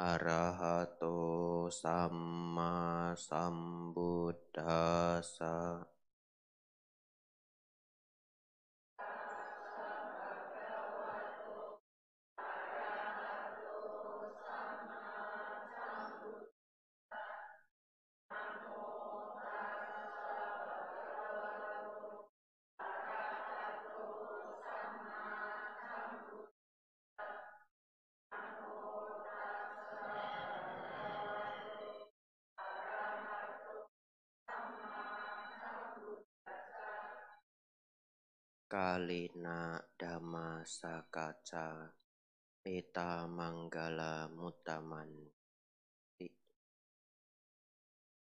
arahato sama sambuddhasa Pasakaca Eta Manggala Mutaman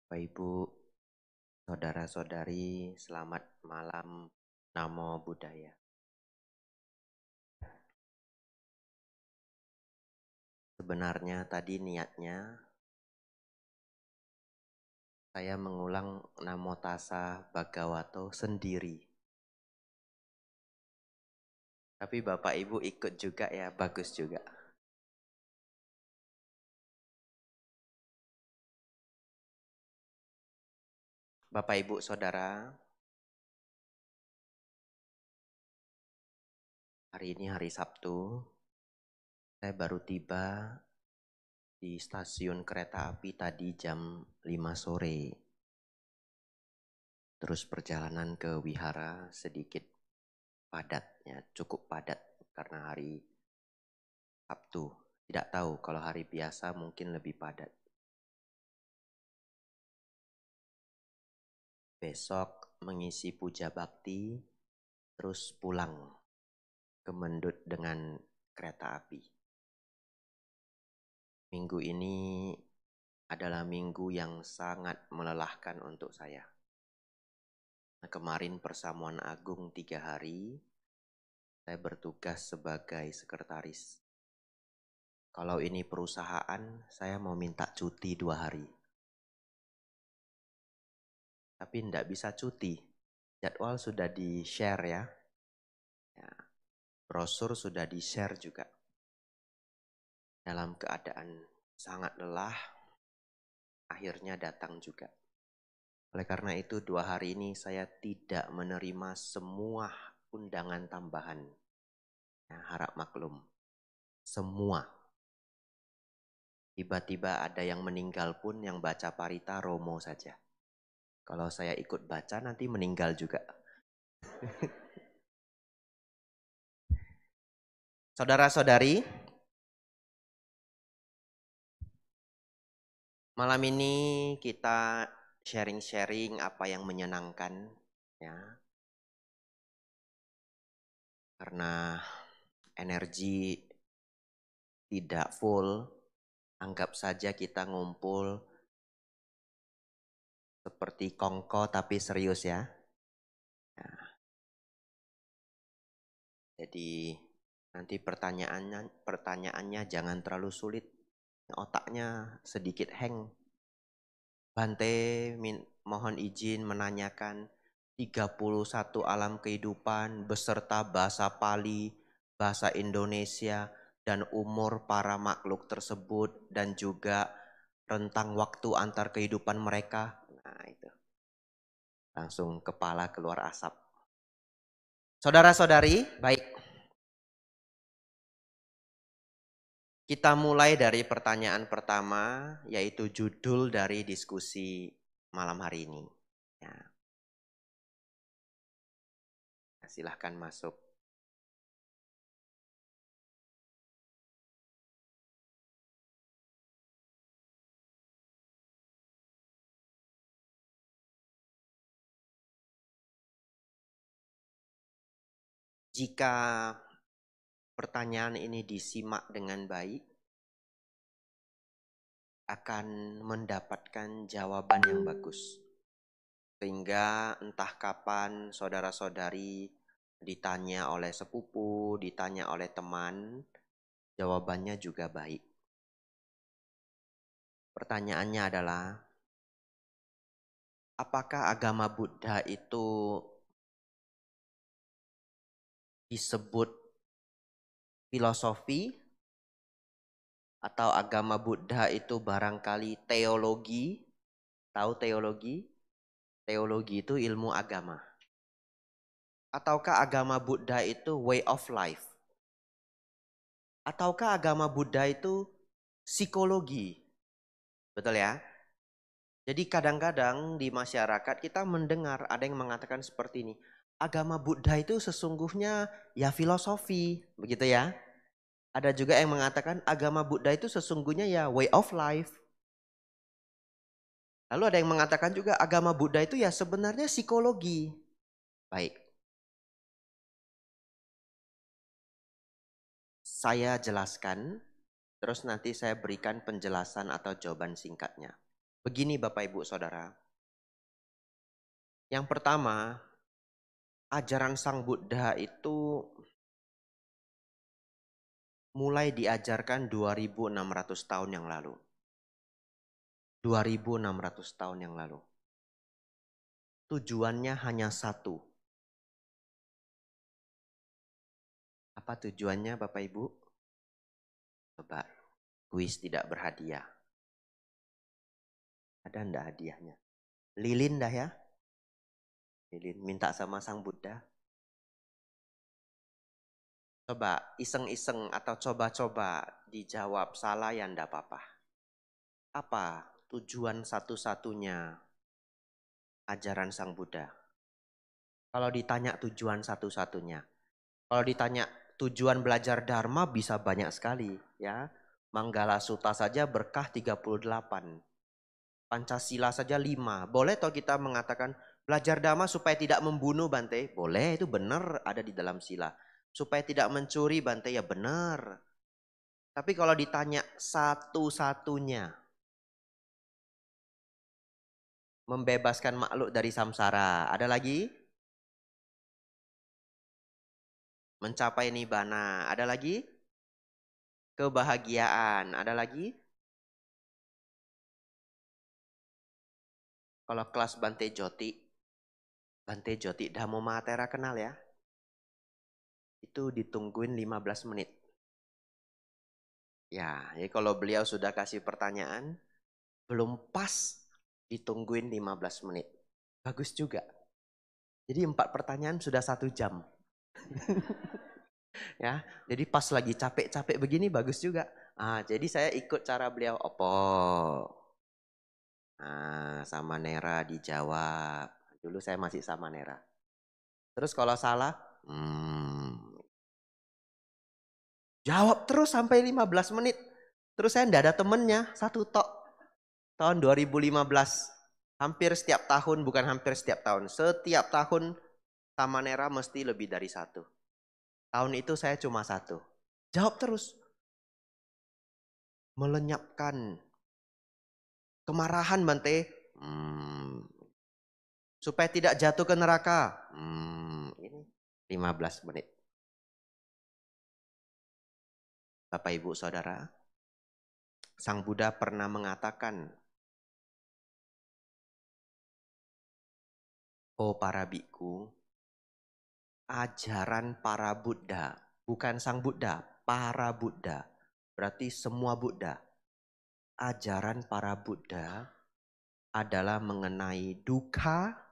Bapak Ibu, Saudara-saudari, selamat malam Namo Buddhaya. Sebenarnya tadi niatnya saya mengulang Namo Tassa Bhagavato sendiri. Tapi Bapak Ibu ikut juga ya, bagus juga. Bapak Ibu Saudara, hari ini hari Sabtu, saya baru tiba di stasiun kereta api tadi jam 5 sore. Terus perjalanan ke wihara sedikit padat ya cukup padat karena hari Sabtu tidak tahu kalau hari biasa mungkin lebih padat besok mengisi puja bakti terus pulang ke Mendut dengan kereta api minggu ini adalah minggu yang sangat melelahkan untuk saya Kemarin persamuan agung tiga hari, saya bertugas sebagai sekretaris. Kalau ini perusahaan, saya mau minta cuti dua hari. Tapi tidak bisa cuti. Jadwal sudah di-share ya. ya. Brosur sudah di-share juga. Dalam keadaan sangat lelah, akhirnya datang juga. Oleh karena itu, dua hari ini saya tidak menerima semua undangan tambahan. Ya, harap maklum. Semua. Tiba-tiba ada yang meninggal pun yang baca parita romo saja. Kalau saya ikut baca nanti meninggal juga. Saudara-saudari, malam ini kita sharing-sharing apa yang menyenangkan ya. Karena energi tidak full, anggap saja kita ngumpul seperti kongko tapi serius ya. ya. Jadi nanti pertanyaannya pertanyaannya jangan terlalu sulit, otaknya sedikit hang. Bante min, mohon izin menanyakan 31 alam kehidupan beserta bahasa Pali, bahasa Indonesia, dan umur para makhluk tersebut dan juga rentang waktu antar kehidupan mereka. Nah itu. Langsung kepala keluar asap. Saudara-saudari, baik Kita mulai dari pertanyaan pertama, yaitu judul dari diskusi malam hari ini. Ya. Nah, silahkan masuk. Jika pertanyaan ini disimak dengan baik, akan mendapatkan jawaban yang bagus. Sehingga entah kapan saudara-saudari ditanya oleh sepupu, ditanya oleh teman, jawabannya juga baik. Pertanyaannya adalah, apakah agama Buddha itu disebut filosofi atau agama Buddha itu barangkali teologi. Tahu teologi? Teologi itu ilmu agama. Ataukah agama Buddha itu way of life? Ataukah agama Buddha itu psikologi? Betul ya? Jadi kadang-kadang di masyarakat kita mendengar ada yang mengatakan seperti ini, agama Buddha itu sesungguhnya ya filosofi, begitu ya. Ada juga yang mengatakan agama Buddha itu sesungguhnya ya way of life. Lalu ada yang mengatakan juga agama Buddha itu ya sebenarnya psikologi. Baik. Saya jelaskan, terus nanti saya berikan penjelasan atau jawaban singkatnya. Begini Bapak Ibu Saudara. Yang pertama, ajaran Sang Buddha itu mulai diajarkan 2600 tahun yang lalu. 2600 tahun yang lalu. Tujuannya hanya satu. Apa tujuannya Bapak Ibu? Coba kuis tidak berhadiah. Ada ndak hadiahnya? Lilin dah ya? Lilin minta sama Sang Buddha. Coba iseng-iseng atau coba-coba dijawab salah ya ndak apa-apa. Apa tujuan satu-satunya ajaran Sang Buddha? Kalau ditanya tujuan satu-satunya. Kalau ditanya tujuan belajar Dharma bisa banyak sekali ya. Manggala Sutta saja berkah 38. Pancasila saja 5. Boleh toh kita mengatakan Belajar dhamma supaya tidak membunuh Bante, boleh itu benar ada di dalam sila. Supaya tidak mencuri Bante ya benar. Tapi kalau ditanya satu-satunya membebaskan makhluk dari samsara, ada lagi? Mencapai nibana, ada lagi? Kebahagiaan, ada lagi? Kalau kelas Bante Joti, Bantejo Joti mau Matera kenal ya. Itu ditungguin 15 menit. Ya, ya kalau beliau sudah kasih pertanyaan, belum pas ditungguin 15 menit. Bagus juga. Jadi empat pertanyaan sudah satu jam. ya, jadi pas lagi capek-capek begini bagus juga. Ah, jadi saya ikut cara beliau opo. Ah, sama Nera dijawab. Dulu saya masih sama Nera. Terus kalau salah, hmm, jawab terus sampai 15 menit. Terus saya tidak ada temennya, satu tok. Tahun 2015, hampir setiap tahun, bukan hampir setiap tahun, setiap tahun sama nera mesti lebih dari satu. Tahun itu saya cuma satu. Jawab terus. Melenyapkan kemarahan Bante. Hmm, supaya tidak jatuh ke neraka. Hmm, ini 15 menit. Bapak Ibu Saudara, Sang Buddha pernah mengatakan, Oh para biku, ajaran para Buddha, bukan Sang Buddha, para Buddha, berarti semua Buddha. Ajaran para Buddha adalah mengenai duka,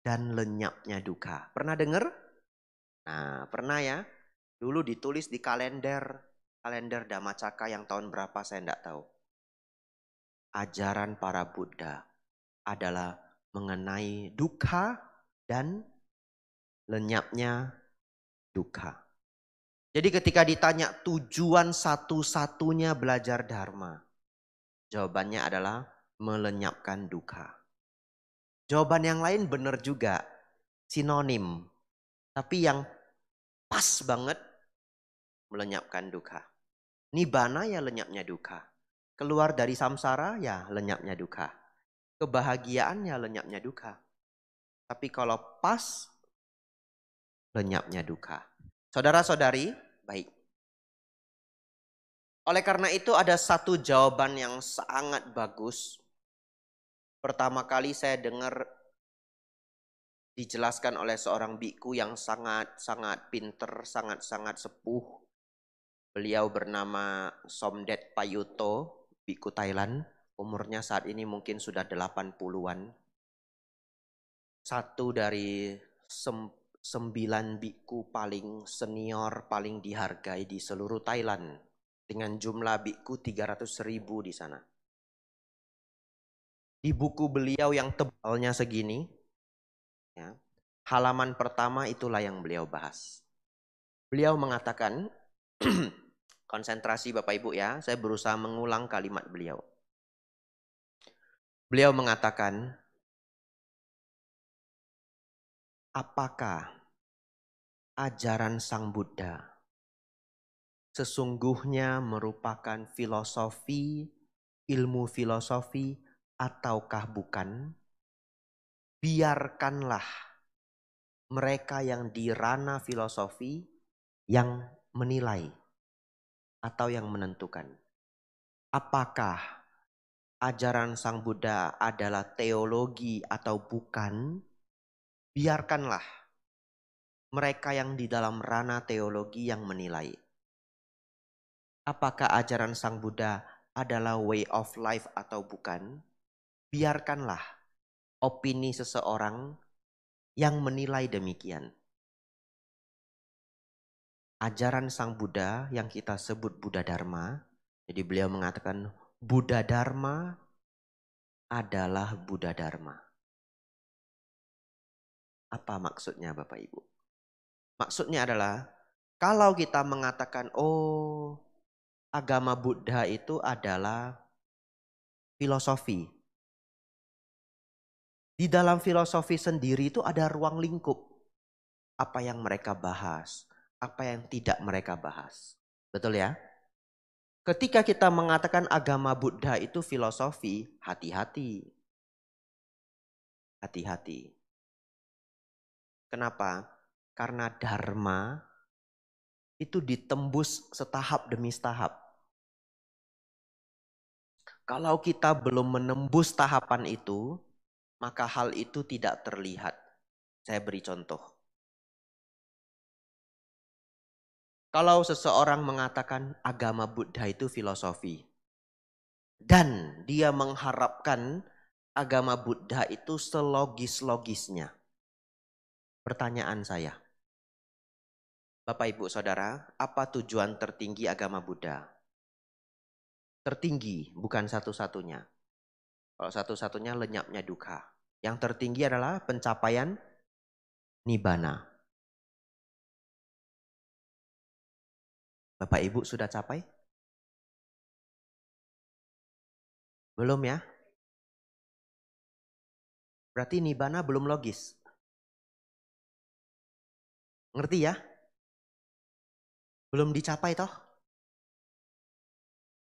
dan lenyapnya duka. Pernah dengar? Nah, pernah ya? Dulu ditulis di kalender, kalender Damacaka yang tahun berapa saya tidak tahu. Ajaran para Buddha adalah mengenai duka dan lenyapnya duka. Jadi ketika ditanya tujuan satu-satunya belajar dharma, jawabannya adalah melenyapkan duka. Jawaban yang lain benar juga, sinonim. Tapi yang pas banget melenyapkan duka. Nibana ya lenyapnya duka. Keluar dari samsara ya lenyapnya duka. Kebahagiaan ya lenyapnya duka. Tapi kalau pas lenyapnya duka. Saudara-saudari, baik. Oleh karena itu ada satu jawaban yang sangat bagus pertama kali saya dengar dijelaskan oleh seorang biku yang sangat-sangat pinter, sangat-sangat sepuh. Beliau bernama Somdet Payuto, biku Thailand. Umurnya saat ini mungkin sudah 80-an. Satu dari sembilan biku paling senior, paling dihargai di seluruh Thailand. Dengan jumlah biku 300 ribu di sana di buku beliau yang tebalnya segini, ya, halaman pertama itulah yang beliau bahas. Beliau mengatakan, konsentrasi Bapak Ibu ya, saya berusaha mengulang kalimat beliau. Beliau mengatakan, apakah ajaran Sang Buddha sesungguhnya merupakan filosofi, ilmu filosofi ataukah bukan, biarkanlah mereka yang di ranah filosofi yang menilai atau yang menentukan. Apakah ajaran Sang Buddha adalah teologi atau bukan? Biarkanlah mereka yang di dalam ranah teologi yang menilai. Apakah ajaran Sang Buddha adalah way of life atau bukan? biarkanlah opini seseorang yang menilai demikian. Ajaran Sang Buddha yang kita sebut Buddha Dharma, jadi beliau mengatakan Buddha Dharma adalah Buddha Dharma. Apa maksudnya Bapak Ibu? Maksudnya adalah kalau kita mengatakan oh agama Buddha itu adalah filosofi, di dalam filosofi sendiri itu ada ruang lingkup. Apa yang mereka bahas, apa yang tidak mereka bahas. Betul ya? Ketika kita mengatakan agama Buddha itu filosofi, hati-hati. Hati-hati. Kenapa? Karena dharma itu ditembus setahap demi setahap. Kalau kita belum menembus tahapan itu, maka hal itu tidak terlihat. Saya beri contoh. Kalau seseorang mengatakan agama Buddha itu filosofi dan dia mengharapkan agama Buddha itu selogis-logisnya. Pertanyaan saya, Bapak Ibu Saudara, apa tujuan tertinggi agama Buddha? Tertinggi bukan satu-satunya. Kalau satu-satunya lenyapnya duka. Yang tertinggi adalah pencapaian nibana. Bapak Ibu sudah capai? Belum ya? Berarti nibana belum logis. Ngerti ya? Belum dicapai toh?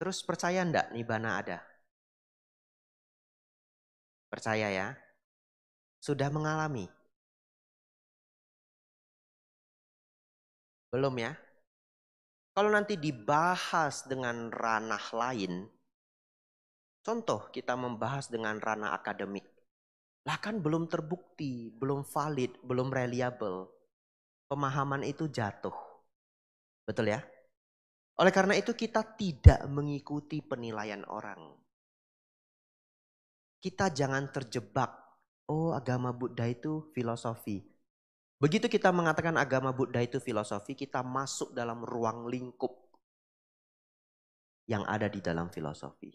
Terus percaya ndak nibana ada? Percaya ya? sudah mengalami? Belum ya? Kalau nanti dibahas dengan ranah lain, contoh kita membahas dengan ranah akademik, lah kan belum terbukti, belum valid, belum reliable. Pemahaman itu jatuh. Betul ya? Oleh karena itu kita tidak mengikuti penilaian orang. Kita jangan terjebak Oh, agama Buddha itu filosofi. Begitu kita mengatakan agama Buddha itu filosofi, kita masuk dalam ruang lingkup yang ada di dalam filosofi.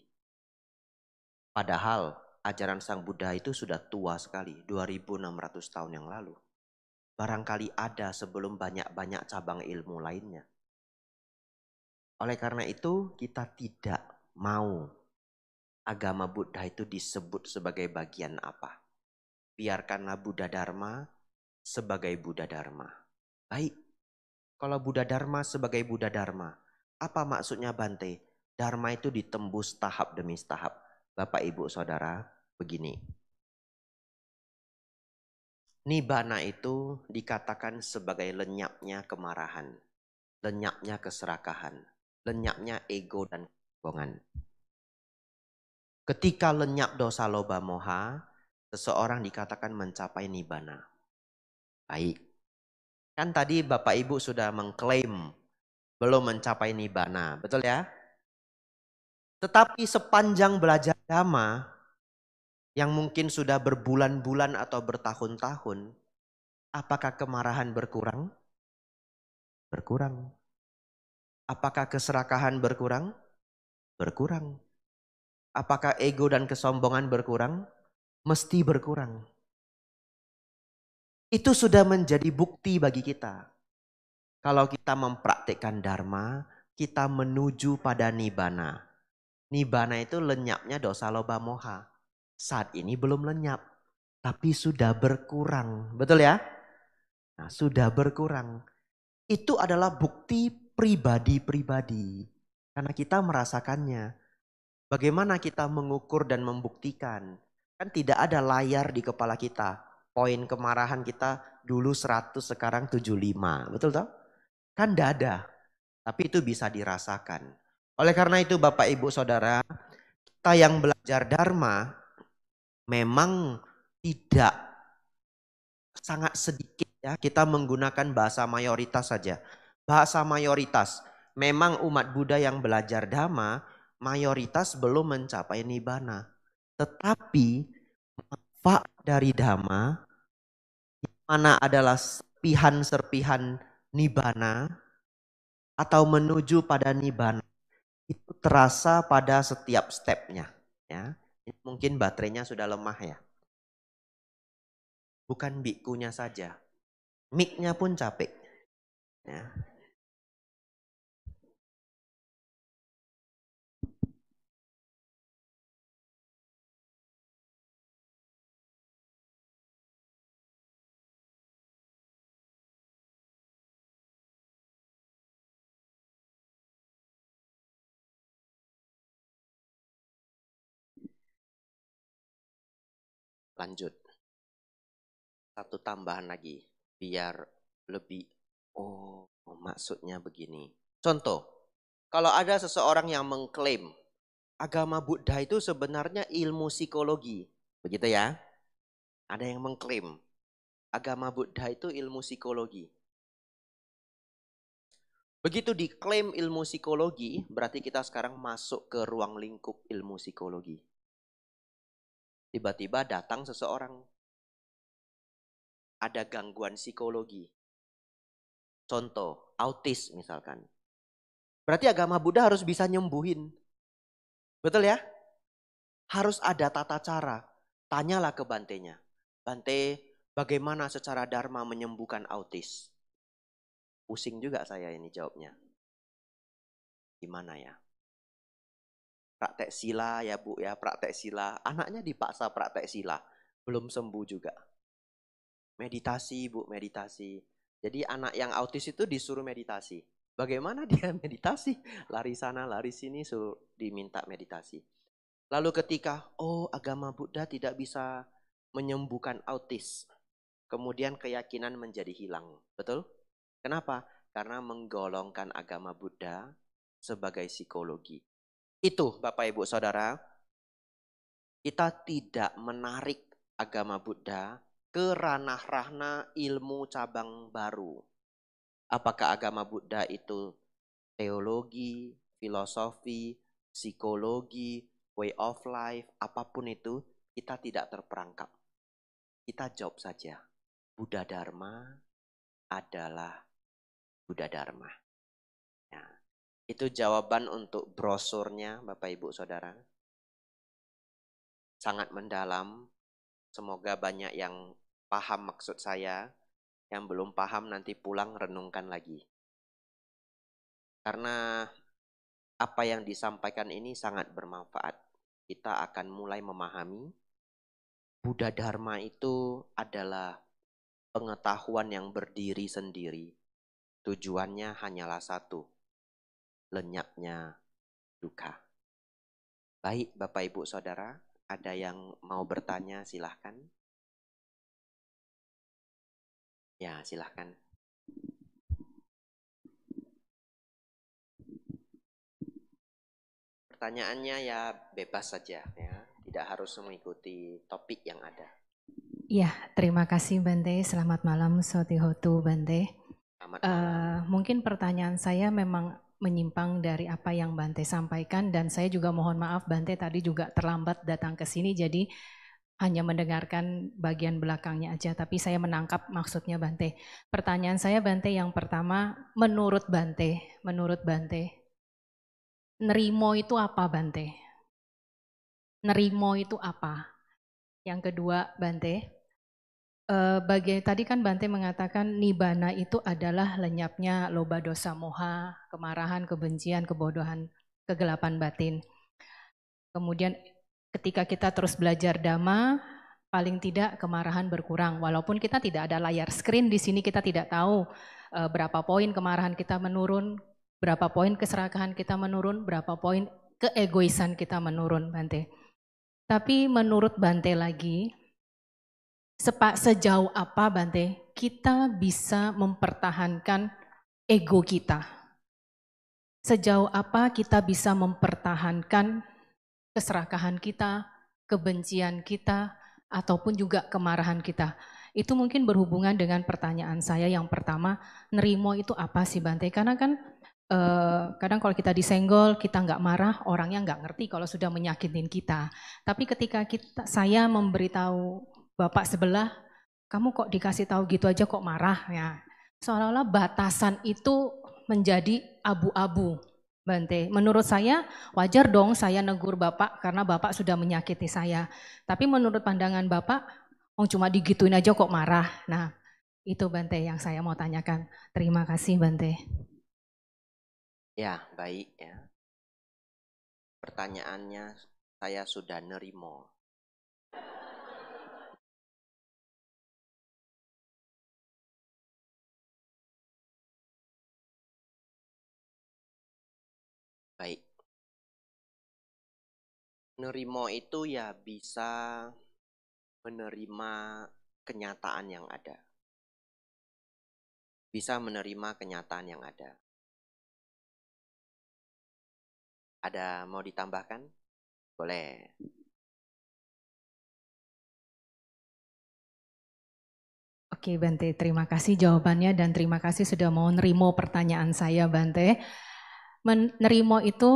Padahal ajaran Sang Buddha itu sudah tua sekali, 2600 tahun yang lalu. Barangkali ada sebelum banyak-banyak cabang ilmu lainnya. Oleh karena itu, kita tidak mau agama Buddha itu disebut sebagai bagian apa biarkanlah Buddha Dharma sebagai Buddha Dharma. Baik, kalau Buddha Dharma sebagai Buddha Dharma, apa maksudnya Bante? Dharma itu ditembus tahap demi tahap. Bapak, Ibu, Saudara, begini. Nibana itu dikatakan sebagai lenyapnya kemarahan, lenyapnya keserakahan, lenyapnya ego dan kebohongan. Ketika lenyap dosa loba moha, seseorang dikatakan mencapai nibana. Baik. Kan tadi Bapak Ibu sudah mengklaim belum mencapai nibana, betul ya? Tetapi sepanjang belajar agama yang mungkin sudah berbulan-bulan atau bertahun-tahun, apakah kemarahan berkurang? Berkurang. Apakah keserakahan berkurang? Berkurang. Apakah ego dan kesombongan berkurang? mesti berkurang. Itu sudah menjadi bukti bagi kita. Kalau kita mempraktikkan dharma, kita menuju pada Nibbana. Nibbana itu lenyapnya dosa loba moha. Saat ini belum lenyap, tapi sudah berkurang. Betul ya? Nah, sudah berkurang. Itu adalah bukti pribadi-pribadi. Karena kita merasakannya. Bagaimana kita mengukur dan membuktikan Kan tidak ada layar di kepala kita. Poin kemarahan kita dulu 100 sekarang 75. Betul toh? Kan ada Tapi itu bisa dirasakan. Oleh karena itu Bapak Ibu Saudara, kita yang belajar Dharma memang tidak sangat sedikit ya kita menggunakan bahasa mayoritas saja. Bahasa mayoritas memang umat Buddha yang belajar dharma mayoritas belum mencapai nibbana. Tetapi manfaat dari dhamma mana adalah serpihan-serpihan nibana atau menuju pada nibana itu terasa pada setiap stepnya ya mungkin baterainya sudah lemah ya bukan bikunya saja miknya pun capek ya lanjut satu tambahan lagi biar lebih oh maksudnya begini contoh kalau ada seseorang yang mengklaim agama Buddha itu sebenarnya ilmu psikologi begitu ya ada yang mengklaim agama Buddha itu ilmu psikologi Begitu diklaim ilmu psikologi, berarti kita sekarang masuk ke ruang lingkup ilmu psikologi. Tiba-tiba datang seseorang. Ada gangguan psikologi. Contoh, autis misalkan. Berarti agama Buddha harus bisa nyembuhin. Betul ya? Harus ada tata cara. Tanyalah ke Bantenya. Bante, bagaimana secara dharma menyembuhkan autis? Pusing juga saya ini jawabnya. Gimana ya? praktek sila ya bu ya praktek sila anaknya dipaksa praktek sila belum sembuh juga meditasi bu meditasi jadi anak yang autis itu disuruh meditasi bagaimana dia meditasi lari sana lari sini suruh diminta meditasi lalu ketika oh agama Buddha tidak bisa menyembuhkan autis kemudian keyakinan menjadi hilang betul kenapa karena menggolongkan agama Buddha sebagai psikologi itu Bapak Ibu Saudara, kita tidak menarik agama Buddha ke ranah-ranah ilmu cabang baru. Apakah agama Buddha itu teologi, filosofi, psikologi, way of life, apapun itu, kita tidak terperangkap. Kita jawab saja, Buddha Dharma adalah Buddha Dharma. Nah, itu jawaban untuk brosurnya Bapak Ibu Saudara. Sangat mendalam. Semoga banyak yang paham maksud saya. Yang belum paham nanti pulang renungkan lagi. Karena apa yang disampaikan ini sangat bermanfaat. Kita akan mulai memahami Buddha Dharma itu adalah pengetahuan yang berdiri sendiri. Tujuannya hanyalah satu, lenyapnya duka. Baik, Bapak Ibu Saudara, ada yang mau bertanya silahkan. Ya, silahkan. Pertanyaannya ya bebas saja ya, tidak harus mengikuti topik yang ada. Ya, terima kasih Bante. Selamat malam soti hotu Bante. Selamat malam. Uh, mungkin pertanyaan saya memang menyimpang dari apa yang Bante sampaikan dan saya juga mohon maaf Bante tadi juga terlambat datang ke sini jadi hanya mendengarkan bagian belakangnya aja tapi saya menangkap maksudnya Bante. Pertanyaan saya Bante yang pertama menurut Bante, menurut Bante nerimo itu apa Bante? Nerimo itu apa? Yang kedua Bante, uh, bagian tadi kan Bante mengatakan nibana itu adalah lenyapnya loba dosa moha, kemarahan, kebencian, kebodohan, kegelapan batin. Kemudian ketika kita terus belajar dhamma, paling tidak kemarahan berkurang. Walaupun kita tidak ada layar screen di sini, kita tidak tahu uh, berapa poin kemarahan kita menurun, berapa poin keserakahan kita menurun, berapa poin keegoisan kita menurun, Bante. Tapi menurut Bante lagi, Sepa, sejauh apa Bante kita bisa mempertahankan ego kita? Sejauh apa kita bisa mempertahankan keserakahan kita, kebencian kita, ataupun juga kemarahan kita? Itu mungkin berhubungan dengan pertanyaan saya yang pertama, nerimo itu apa sih Bante? Karena kan eh, kadang kalau kita disenggol kita nggak marah orangnya nggak ngerti kalau sudah menyakitin kita tapi ketika kita saya memberitahu bapak sebelah, kamu kok dikasih tahu gitu aja kok marah ya. Seolah-olah batasan itu menjadi abu-abu. Bante, menurut saya wajar dong saya negur Bapak karena Bapak sudah menyakiti saya. Tapi menurut pandangan Bapak, oh cuma digituin aja kok marah. Nah, itu Bante yang saya mau tanyakan. Terima kasih Bante. Ya, baik ya. Pertanyaannya saya sudah nerimo. nerimo itu ya bisa menerima kenyataan yang ada. Bisa menerima kenyataan yang ada. Ada mau ditambahkan? Boleh. Oke Bante, terima kasih jawabannya dan terima kasih sudah mau nerimo pertanyaan saya Bante. Menerimo itu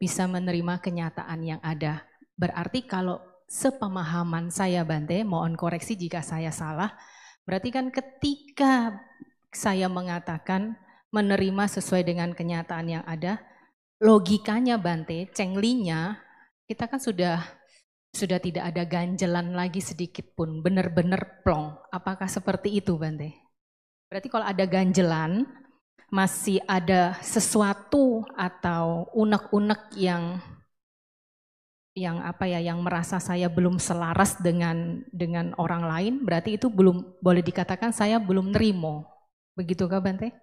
bisa menerima kenyataan yang ada. Berarti kalau sepemahaman saya Bante, mohon koreksi jika saya salah, berarti kan ketika saya mengatakan menerima sesuai dengan kenyataan yang ada, logikanya Bante, cenglinya, kita kan sudah sudah tidak ada ganjelan lagi sedikit pun, benar-benar plong. Apakah seperti itu Bante? Berarti kalau ada ganjelan, masih ada sesuatu atau unek-unek yang yang apa ya yang merasa saya belum selaras dengan dengan orang lain berarti itu belum boleh dikatakan saya belum nerimo begitu kak Bante?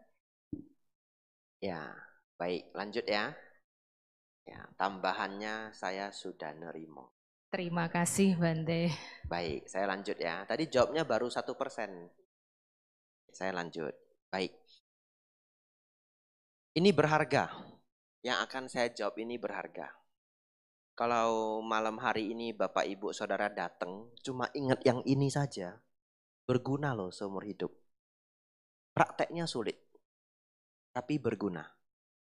Ya baik lanjut ya ya tambahannya saya sudah nerimo. Terima kasih Bante. Baik saya lanjut ya tadi jawabnya baru satu persen saya lanjut baik ini berharga yang akan saya jawab ini berharga kalau malam hari ini Bapak Ibu Saudara datang, cuma ingat yang ini saja. Berguna loh seumur hidup. Prakteknya sulit, tapi berguna.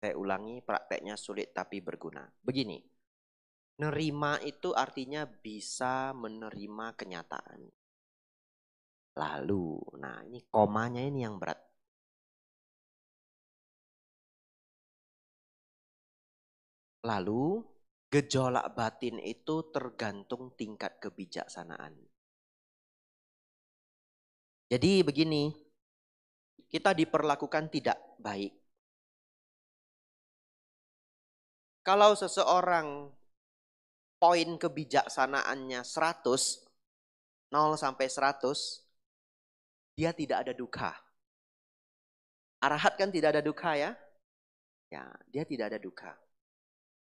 Saya ulangi, prakteknya sulit tapi berguna. Begini, nerima itu artinya bisa menerima kenyataan. Lalu, nah ini komanya ini yang berat. Lalu, Gejolak batin itu tergantung tingkat kebijaksanaan. Jadi begini, kita diperlakukan tidak baik. Kalau seseorang poin kebijaksanaannya 100, 0 sampai 100, dia tidak ada duka. Arahat kan tidak ada duka ya? Ya, dia tidak ada duka.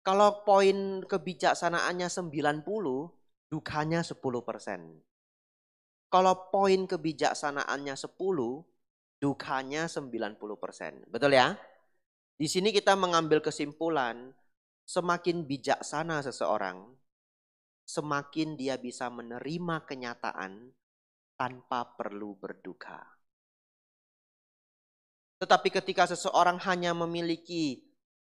Kalau poin kebijaksanaannya 90, dukanya 10 persen. Kalau poin kebijaksanaannya 10, dukanya 90 persen. Betul ya? Di sini kita mengambil kesimpulan, semakin bijaksana seseorang, semakin dia bisa menerima kenyataan tanpa perlu berduka. Tetapi ketika seseorang hanya memiliki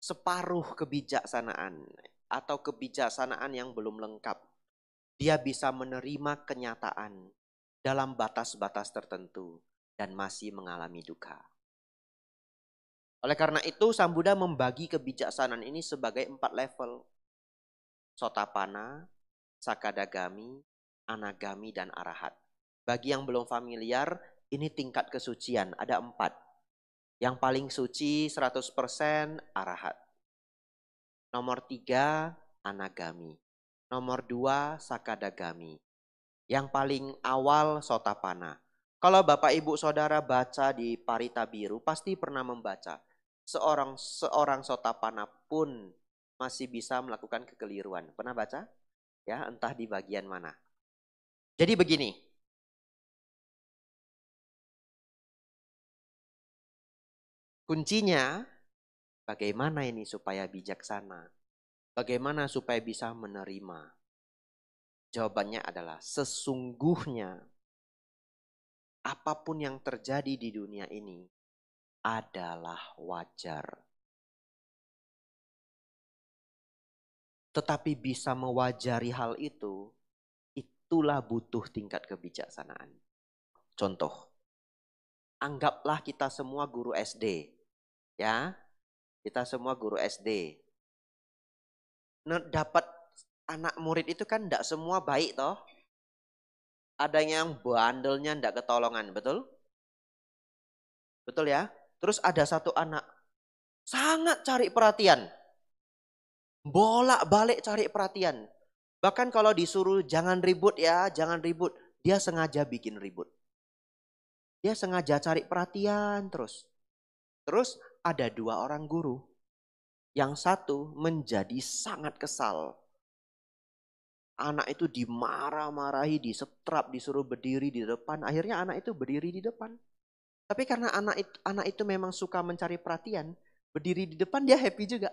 separuh kebijaksanaan atau kebijaksanaan yang belum lengkap. Dia bisa menerima kenyataan dalam batas-batas tertentu dan masih mengalami duka. Oleh karena itu, Sang Buddha membagi kebijaksanaan ini sebagai empat level. Sotapana, Sakadagami, Anagami, dan Arahat. Bagi yang belum familiar, ini tingkat kesucian, ada empat. Yang paling suci 100% arahat. Nomor tiga anagami. Nomor dua sakadagami. Yang paling awal sotapana. Kalau Bapak Ibu Saudara baca di Parita Biru pasti pernah membaca. Seorang seorang sotapana pun masih bisa melakukan kekeliruan. Pernah baca? Ya, entah di bagian mana. Jadi begini, Kuncinya, bagaimana ini supaya bijaksana? Bagaimana supaya bisa menerima? Jawabannya adalah sesungguhnya apapun yang terjadi di dunia ini adalah wajar. Tetapi bisa mewajari hal itu, itulah butuh tingkat kebijaksanaan. Contoh, anggaplah kita semua guru SD Ya, kita semua guru SD. Nah, dapat anak murid itu kan tidak semua baik toh. Ada yang bandelnya tidak ketolongan, betul? Betul ya? Terus ada satu anak sangat cari perhatian. Bolak-balik cari perhatian. Bahkan kalau disuruh jangan ribut ya, jangan ribut. Dia sengaja bikin ribut. Dia sengaja cari perhatian terus. Terus ada dua orang guru. Yang satu menjadi sangat kesal. Anak itu dimarah-marahi, disetrap, disuruh berdiri di depan. Akhirnya anak itu berdiri di depan. Tapi karena anak itu, anak itu memang suka mencari perhatian, berdiri di depan dia happy juga.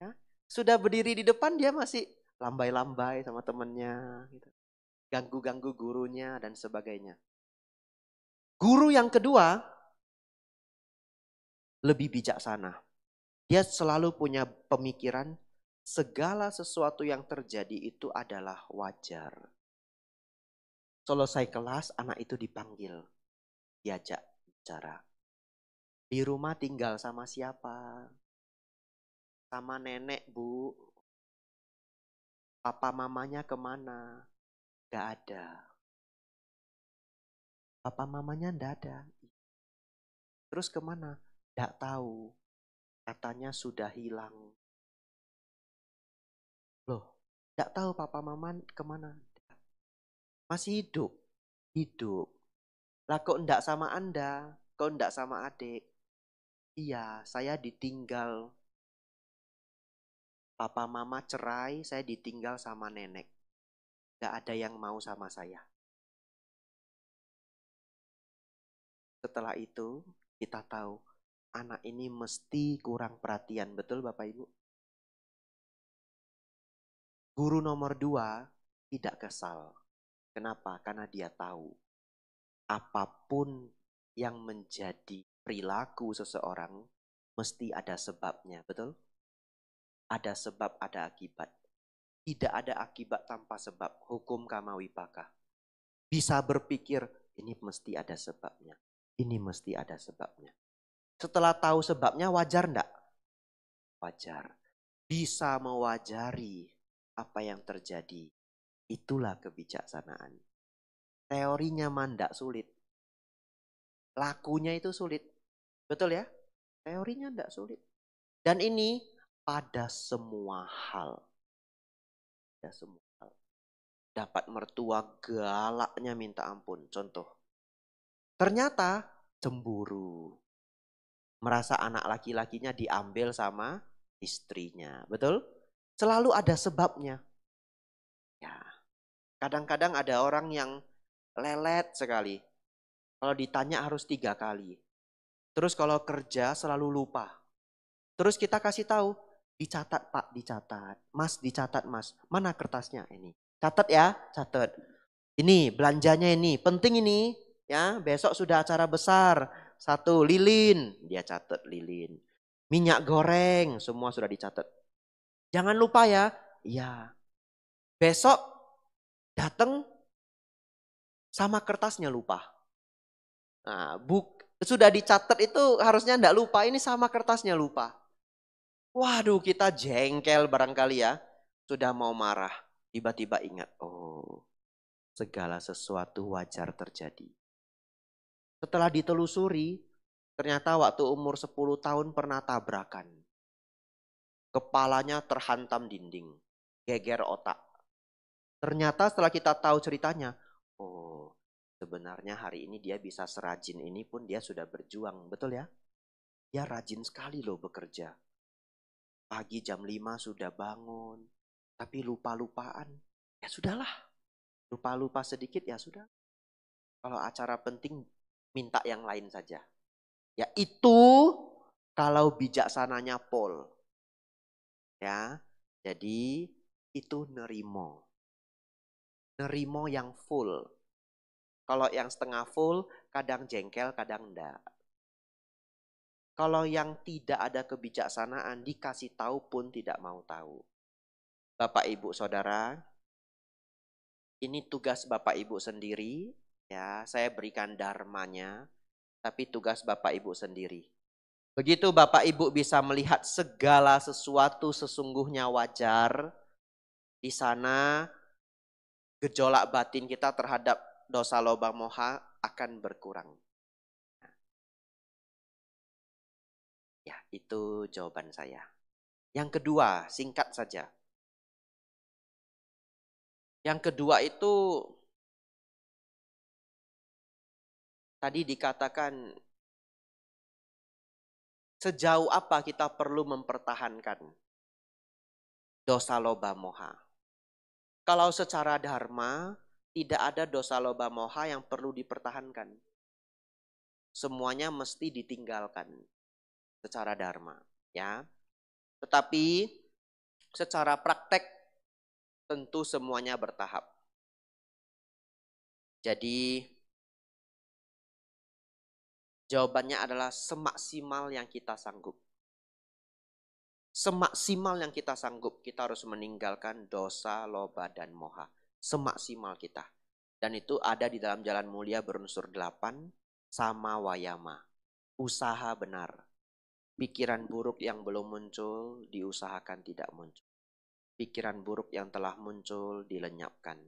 Ya? Sudah berdiri di depan dia masih lambai-lambai sama temennya, gitu. ganggu-ganggu gurunya dan sebagainya. Guru yang kedua lebih bijaksana. Dia selalu punya pemikiran segala sesuatu yang terjadi itu adalah wajar. Selesai kelas, anak itu dipanggil, diajak bicara. Di rumah tinggal sama siapa? Sama nenek, bu. Papa mamanya kemana? Gak ada. Papa mamanya ndak ada. Terus kemana? Tidak tahu. Katanya sudah hilang. Loh, tidak tahu papa mama kemana. Masih hidup. Hidup. Lah kok enggak sama Anda? Kok enggak sama adik? Iya, saya ditinggal. Papa mama cerai, saya ditinggal sama nenek. Tidak ada yang mau sama saya. Setelah itu, kita tahu anak ini mesti kurang perhatian. Betul Bapak Ibu? Guru nomor dua tidak kesal. Kenapa? Karena dia tahu apapun yang menjadi perilaku seseorang mesti ada sebabnya. Betul? Ada sebab, ada akibat. Tidak ada akibat tanpa sebab. Hukum kama Bisa berpikir, ini mesti ada sebabnya. Ini mesti ada sebabnya. Setelah tahu sebabnya wajar enggak? Wajar. Bisa mewajari apa yang terjadi. Itulah kebijaksanaan. Teorinya mandak sulit. Lakunya itu sulit. Betul ya? Teorinya enggak sulit. Dan ini pada semua hal. Pada semua hal. Dapat mertua galaknya minta ampun. Contoh. Ternyata cemburu merasa anak laki-lakinya diambil sama istrinya. Betul? Selalu ada sebabnya. Ya. Kadang-kadang ada orang yang lelet sekali. Kalau ditanya harus tiga kali. Terus kalau kerja selalu lupa. Terus kita kasih tahu, dicatat pak, dicatat. Mas, dicatat mas. Mana kertasnya ini? Catat ya, catat. Ini belanjanya ini, penting ini. Ya, besok sudah acara besar satu, lilin. Dia catat lilin. Minyak goreng, semua sudah dicatat. Jangan lupa ya. Iya. Besok datang sama kertasnya lupa. Nah, buk, sudah dicatat itu harusnya ndak lupa. Ini sama kertasnya lupa. Waduh kita jengkel barangkali ya. Sudah mau marah. Tiba-tiba ingat. Oh segala sesuatu wajar terjadi. Setelah ditelusuri, ternyata waktu umur 10 tahun pernah tabrakan. Kepalanya terhantam dinding, geger otak. Ternyata setelah kita tahu ceritanya, oh sebenarnya hari ini dia bisa serajin ini pun dia sudah berjuang, betul ya? Dia rajin sekali loh bekerja. Pagi jam 5 sudah bangun, tapi lupa-lupaan. Ya sudahlah, lupa-lupa sedikit ya sudah. Kalau acara penting minta yang lain saja. ya itu kalau bijaksananya Paul. Ya, jadi itu nerimo. Nerimo yang full. Kalau yang setengah full, kadang jengkel, kadang enggak. Kalau yang tidak ada kebijaksanaan, dikasih tahu pun tidak mau tahu. Bapak, ibu, saudara, ini tugas bapak ibu sendiri Ya, saya berikan dharmanya, tapi tugas Bapak Ibu sendiri. Begitu Bapak Ibu bisa melihat segala sesuatu sesungguhnya wajar, di sana gejolak batin kita terhadap dosa lobang moha akan berkurang. Ya, itu jawaban saya. Yang kedua, singkat saja. Yang kedua itu Tadi dikatakan sejauh apa kita perlu mempertahankan dosa loba moha. Kalau secara dharma tidak ada dosa loba moha yang perlu dipertahankan. Semuanya mesti ditinggalkan secara dharma, ya. Tetapi secara praktek tentu semuanya bertahap. Jadi Jawabannya adalah semaksimal yang kita sanggup. Semaksimal yang kita sanggup, kita harus meninggalkan dosa, loba, dan moha. Semaksimal kita. Dan itu ada di dalam jalan mulia berunsur delapan, sama wayama. Usaha benar. Pikiran buruk yang belum muncul, diusahakan tidak muncul. Pikiran buruk yang telah muncul, dilenyapkan.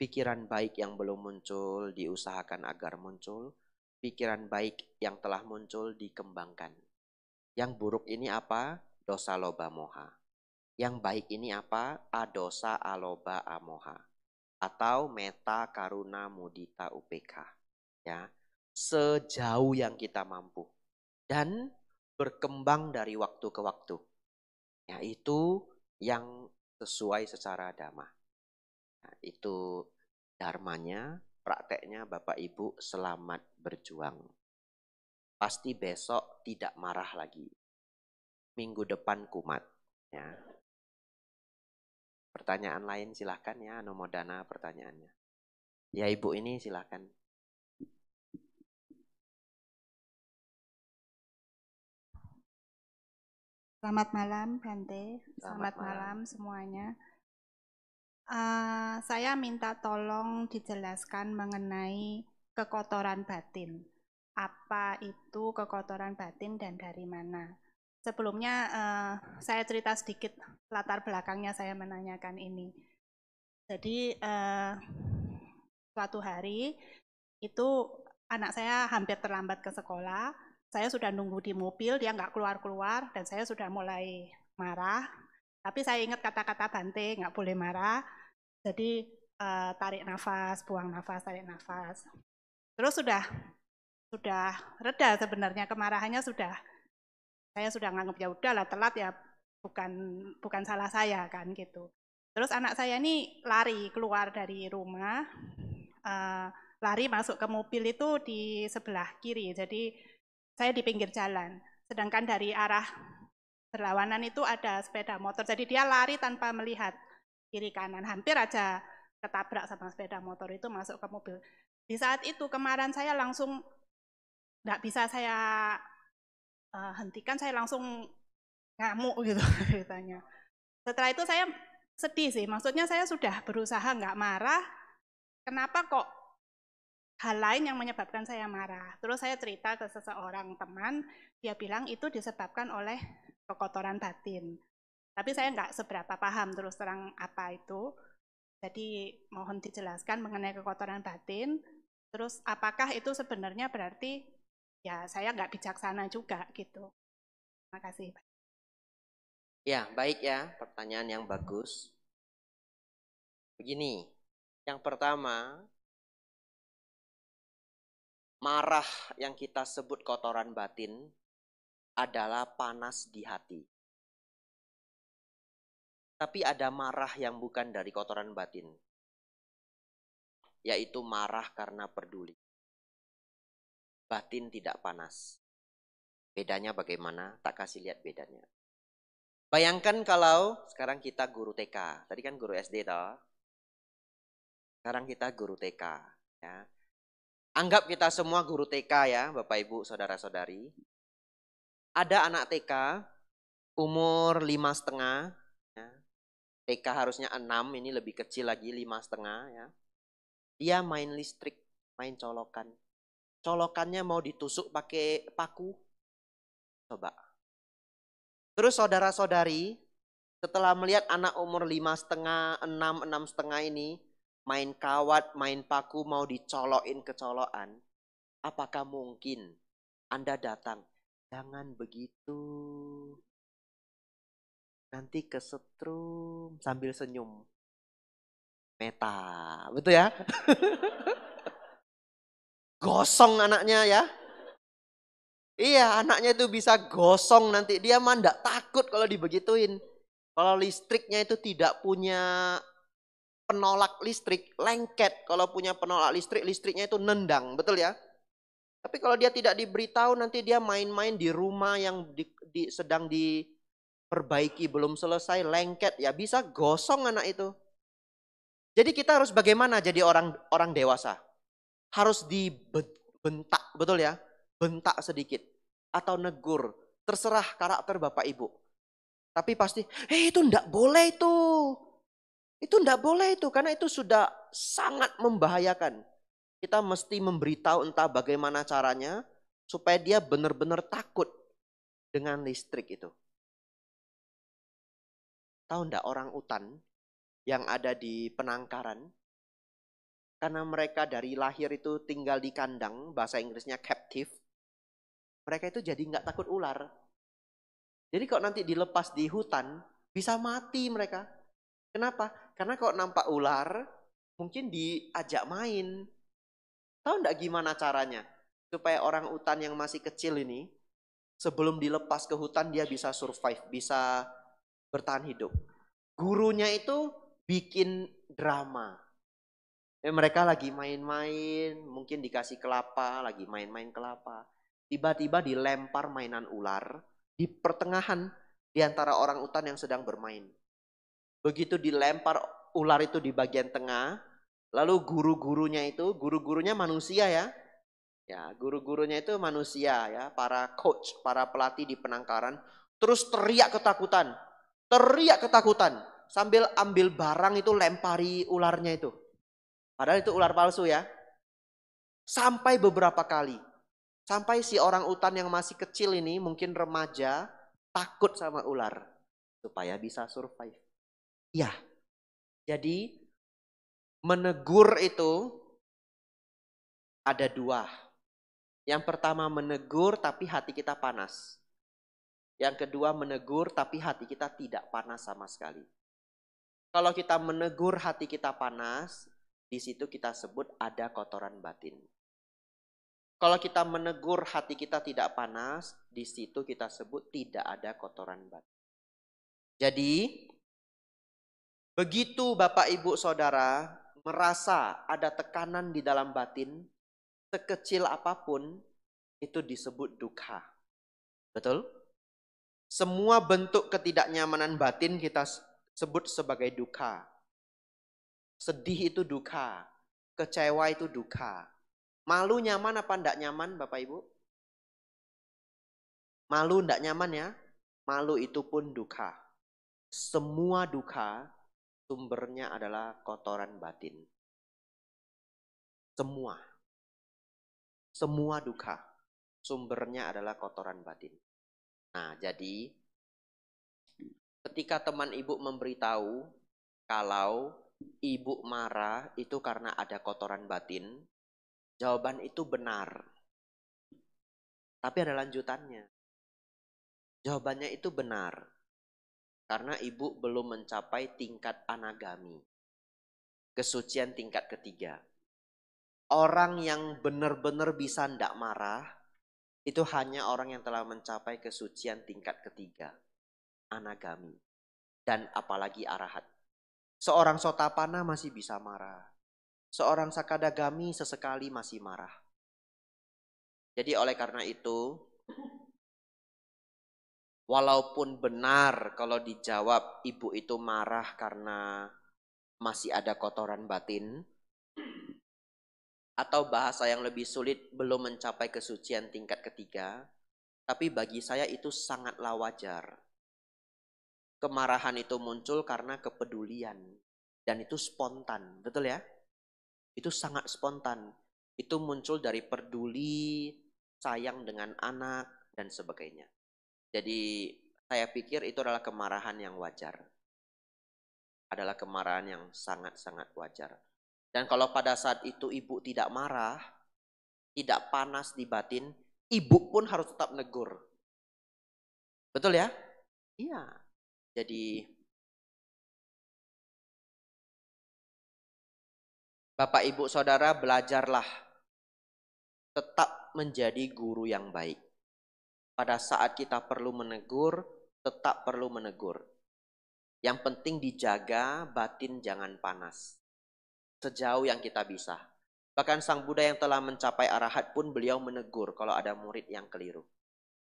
Pikiran baik yang belum muncul, diusahakan agar muncul pikiran baik yang telah muncul dikembangkan. Yang buruk ini apa? Dosa loba moha. Yang baik ini apa? Adosa aloba amoha. Atau meta karuna mudita upk. Ya, sejauh yang kita mampu. Dan berkembang dari waktu ke waktu. Yaitu yang sesuai secara dhamma. Nah, itu dharmanya prakteknya Bapak Ibu selamat berjuang. Pasti besok tidak marah lagi. Minggu depan kumat. Ya. Pertanyaan lain silahkan ya Nomodana pertanyaannya. Ya Ibu ini silahkan. Selamat malam Bante, selamat, selamat malam. malam semuanya. Eh, saya minta tolong dijelaskan mengenai kekotoran batin. Apa itu kekotoran batin dan dari mana? Sebelumnya uh, saya cerita sedikit latar belakangnya saya menanyakan ini. Jadi uh, suatu hari itu anak saya hampir terlambat ke sekolah. Saya sudah nunggu di mobil, dia nggak keluar-keluar, dan saya sudah mulai marah. Tapi saya ingat kata-kata Bante, nggak boleh marah. Jadi uh, tarik nafas, buang nafas, tarik nafas. Terus sudah sudah reda sebenarnya kemarahannya sudah. Saya sudah nganggap ya udahlah telat ya bukan bukan salah saya kan gitu. Terus anak saya ini lari keluar dari rumah, uh, lari masuk ke mobil itu di sebelah kiri. Jadi saya di pinggir jalan. Sedangkan dari arah berlawanan itu ada sepeda motor. Jadi dia lari tanpa melihat kiri kanan hampir aja ketabrak sama sepeda motor itu masuk ke mobil di saat itu kemarin saya langsung tidak bisa saya uh, hentikan saya langsung ngamuk gitu ceritanya setelah itu saya sedih sih maksudnya saya sudah berusaha nggak marah kenapa kok hal lain yang menyebabkan saya marah terus saya cerita ke seseorang teman dia bilang itu disebabkan oleh kekotoran batin tapi saya nggak seberapa paham terus terang apa itu. Jadi mohon dijelaskan mengenai kekotoran batin. Terus apakah itu sebenarnya berarti ya saya nggak bijaksana juga gitu. Terima kasih. Ya, baik ya. Pertanyaan yang bagus. Begini, yang pertama, marah yang kita sebut kotoran batin adalah panas di hati. Tapi ada marah yang bukan dari kotoran batin. Yaitu marah karena peduli. Batin tidak panas. Bedanya bagaimana? Tak kasih lihat bedanya. Bayangkan kalau sekarang kita guru TK. Tadi kan guru SD toh. Sekarang kita guru TK. Ya. Anggap kita semua guru TK ya, Bapak Ibu, Saudara-saudari. Ada anak TK umur lima setengah TK harusnya 6 ini lebih kecil lagi lima setengah ya dia main listrik main colokan colokannya mau ditusuk pakai paku coba terus saudara-saudari setelah melihat anak umur lima setengah enam enam setengah ini main kawat main paku mau dicolokin ke kecolokan apakah mungkin anda datang jangan begitu nanti ke setrum sambil senyum. Meta, betul ya? gosong anaknya ya. Iya, anaknya itu bisa gosong nanti. Dia mandak takut kalau dibegituin. Kalau listriknya itu tidak punya penolak listrik, lengket. Kalau punya penolak listrik, listriknya itu nendang, betul ya? Tapi kalau dia tidak diberitahu nanti dia main-main di rumah yang di, di, sedang di perbaiki belum selesai, lengket, ya bisa gosong anak itu. Jadi kita harus bagaimana jadi orang orang dewasa? Harus dibentak, betul ya? Bentak sedikit atau negur, terserah karakter Bapak Ibu. Tapi pasti, "Eh, itu ndak boleh itu." Itu ndak boleh itu karena itu sudah sangat membahayakan. Kita mesti memberitahu entah bagaimana caranya supaya dia benar-benar takut dengan listrik itu. Tahu ndak orang utan yang ada di penangkaran? Karena mereka dari lahir itu tinggal di kandang, bahasa Inggrisnya captive. Mereka itu jadi nggak takut ular. Jadi kok nanti dilepas di hutan, bisa mati mereka. Kenapa? Karena kok nampak ular, mungkin diajak main. Tahu ndak gimana caranya? Supaya orang utan yang masih kecil ini sebelum dilepas ke hutan dia bisa survive, bisa bertahan hidup. Gurunya itu bikin drama. Ya, mereka lagi main-main, mungkin dikasih kelapa, lagi main-main kelapa. Tiba-tiba dilempar mainan ular di pertengahan di antara orang utan yang sedang bermain. Begitu dilempar ular itu di bagian tengah, lalu guru-gurunya itu, guru-gurunya manusia ya, Ya, guru-gurunya itu manusia ya, para coach, para pelatih di penangkaran terus teriak ketakutan. Teriak ketakutan sambil ambil barang itu lempari ularnya itu. Padahal itu ular palsu ya. Sampai beberapa kali. Sampai si orang utan yang masih kecil ini mungkin remaja takut sama ular supaya bisa survive. ya Jadi menegur itu ada dua. Yang pertama menegur tapi hati kita panas. Yang kedua menegur tapi hati kita tidak panas sama sekali. Kalau kita menegur hati kita panas, di situ kita sebut ada kotoran batin. Kalau kita menegur hati kita tidak panas, di situ kita sebut tidak ada kotoran batin. Jadi, begitu Bapak Ibu Saudara merasa ada tekanan di dalam batin, sekecil apapun, itu disebut duka, Betul? Semua bentuk ketidaknyamanan batin kita sebut sebagai duka. Sedih itu duka, kecewa itu duka. Malu nyaman apa ndak nyaman Bapak Ibu? Malu ndak nyaman ya? Malu itu pun duka. Semua duka sumbernya adalah kotoran batin. Semua. Semua duka sumbernya adalah kotoran batin. Nah, jadi ketika teman ibu memberitahu kalau ibu marah itu karena ada kotoran batin, jawaban itu benar. Tapi ada lanjutannya. Jawabannya itu benar. Karena ibu belum mencapai tingkat anagami. Kesucian tingkat ketiga. Orang yang benar-benar bisa ndak marah, itu hanya orang yang telah mencapai kesucian tingkat ketiga, anagami, dan apalagi arahat. Seorang sotapana masih bisa marah. Seorang sakadagami sesekali masih marah. Jadi oleh karena itu, walaupun benar kalau dijawab ibu itu marah karena masih ada kotoran batin, atau bahasa yang lebih sulit belum mencapai kesucian tingkat ketiga, tapi bagi saya itu sangatlah wajar. Kemarahan itu muncul karena kepedulian dan itu spontan, betul ya? Itu sangat spontan. Itu muncul dari peduli, sayang dengan anak dan sebagainya. Jadi saya pikir itu adalah kemarahan yang wajar. Adalah kemarahan yang sangat-sangat wajar. Dan kalau pada saat itu ibu tidak marah, tidak panas di batin, ibu pun harus tetap negur. Betul ya? Iya. Jadi Bapak Ibu Saudara belajarlah tetap menjadi guru yang baik. Pada saat kita perlu menegur, tetap perlu menegur. Yang penting dijaga batin jangan panas sejauh yang kita bisa. Bahkan sang Buddha yang telah mencapai arahat pun beliau menegur kalau ada murid yang keliru.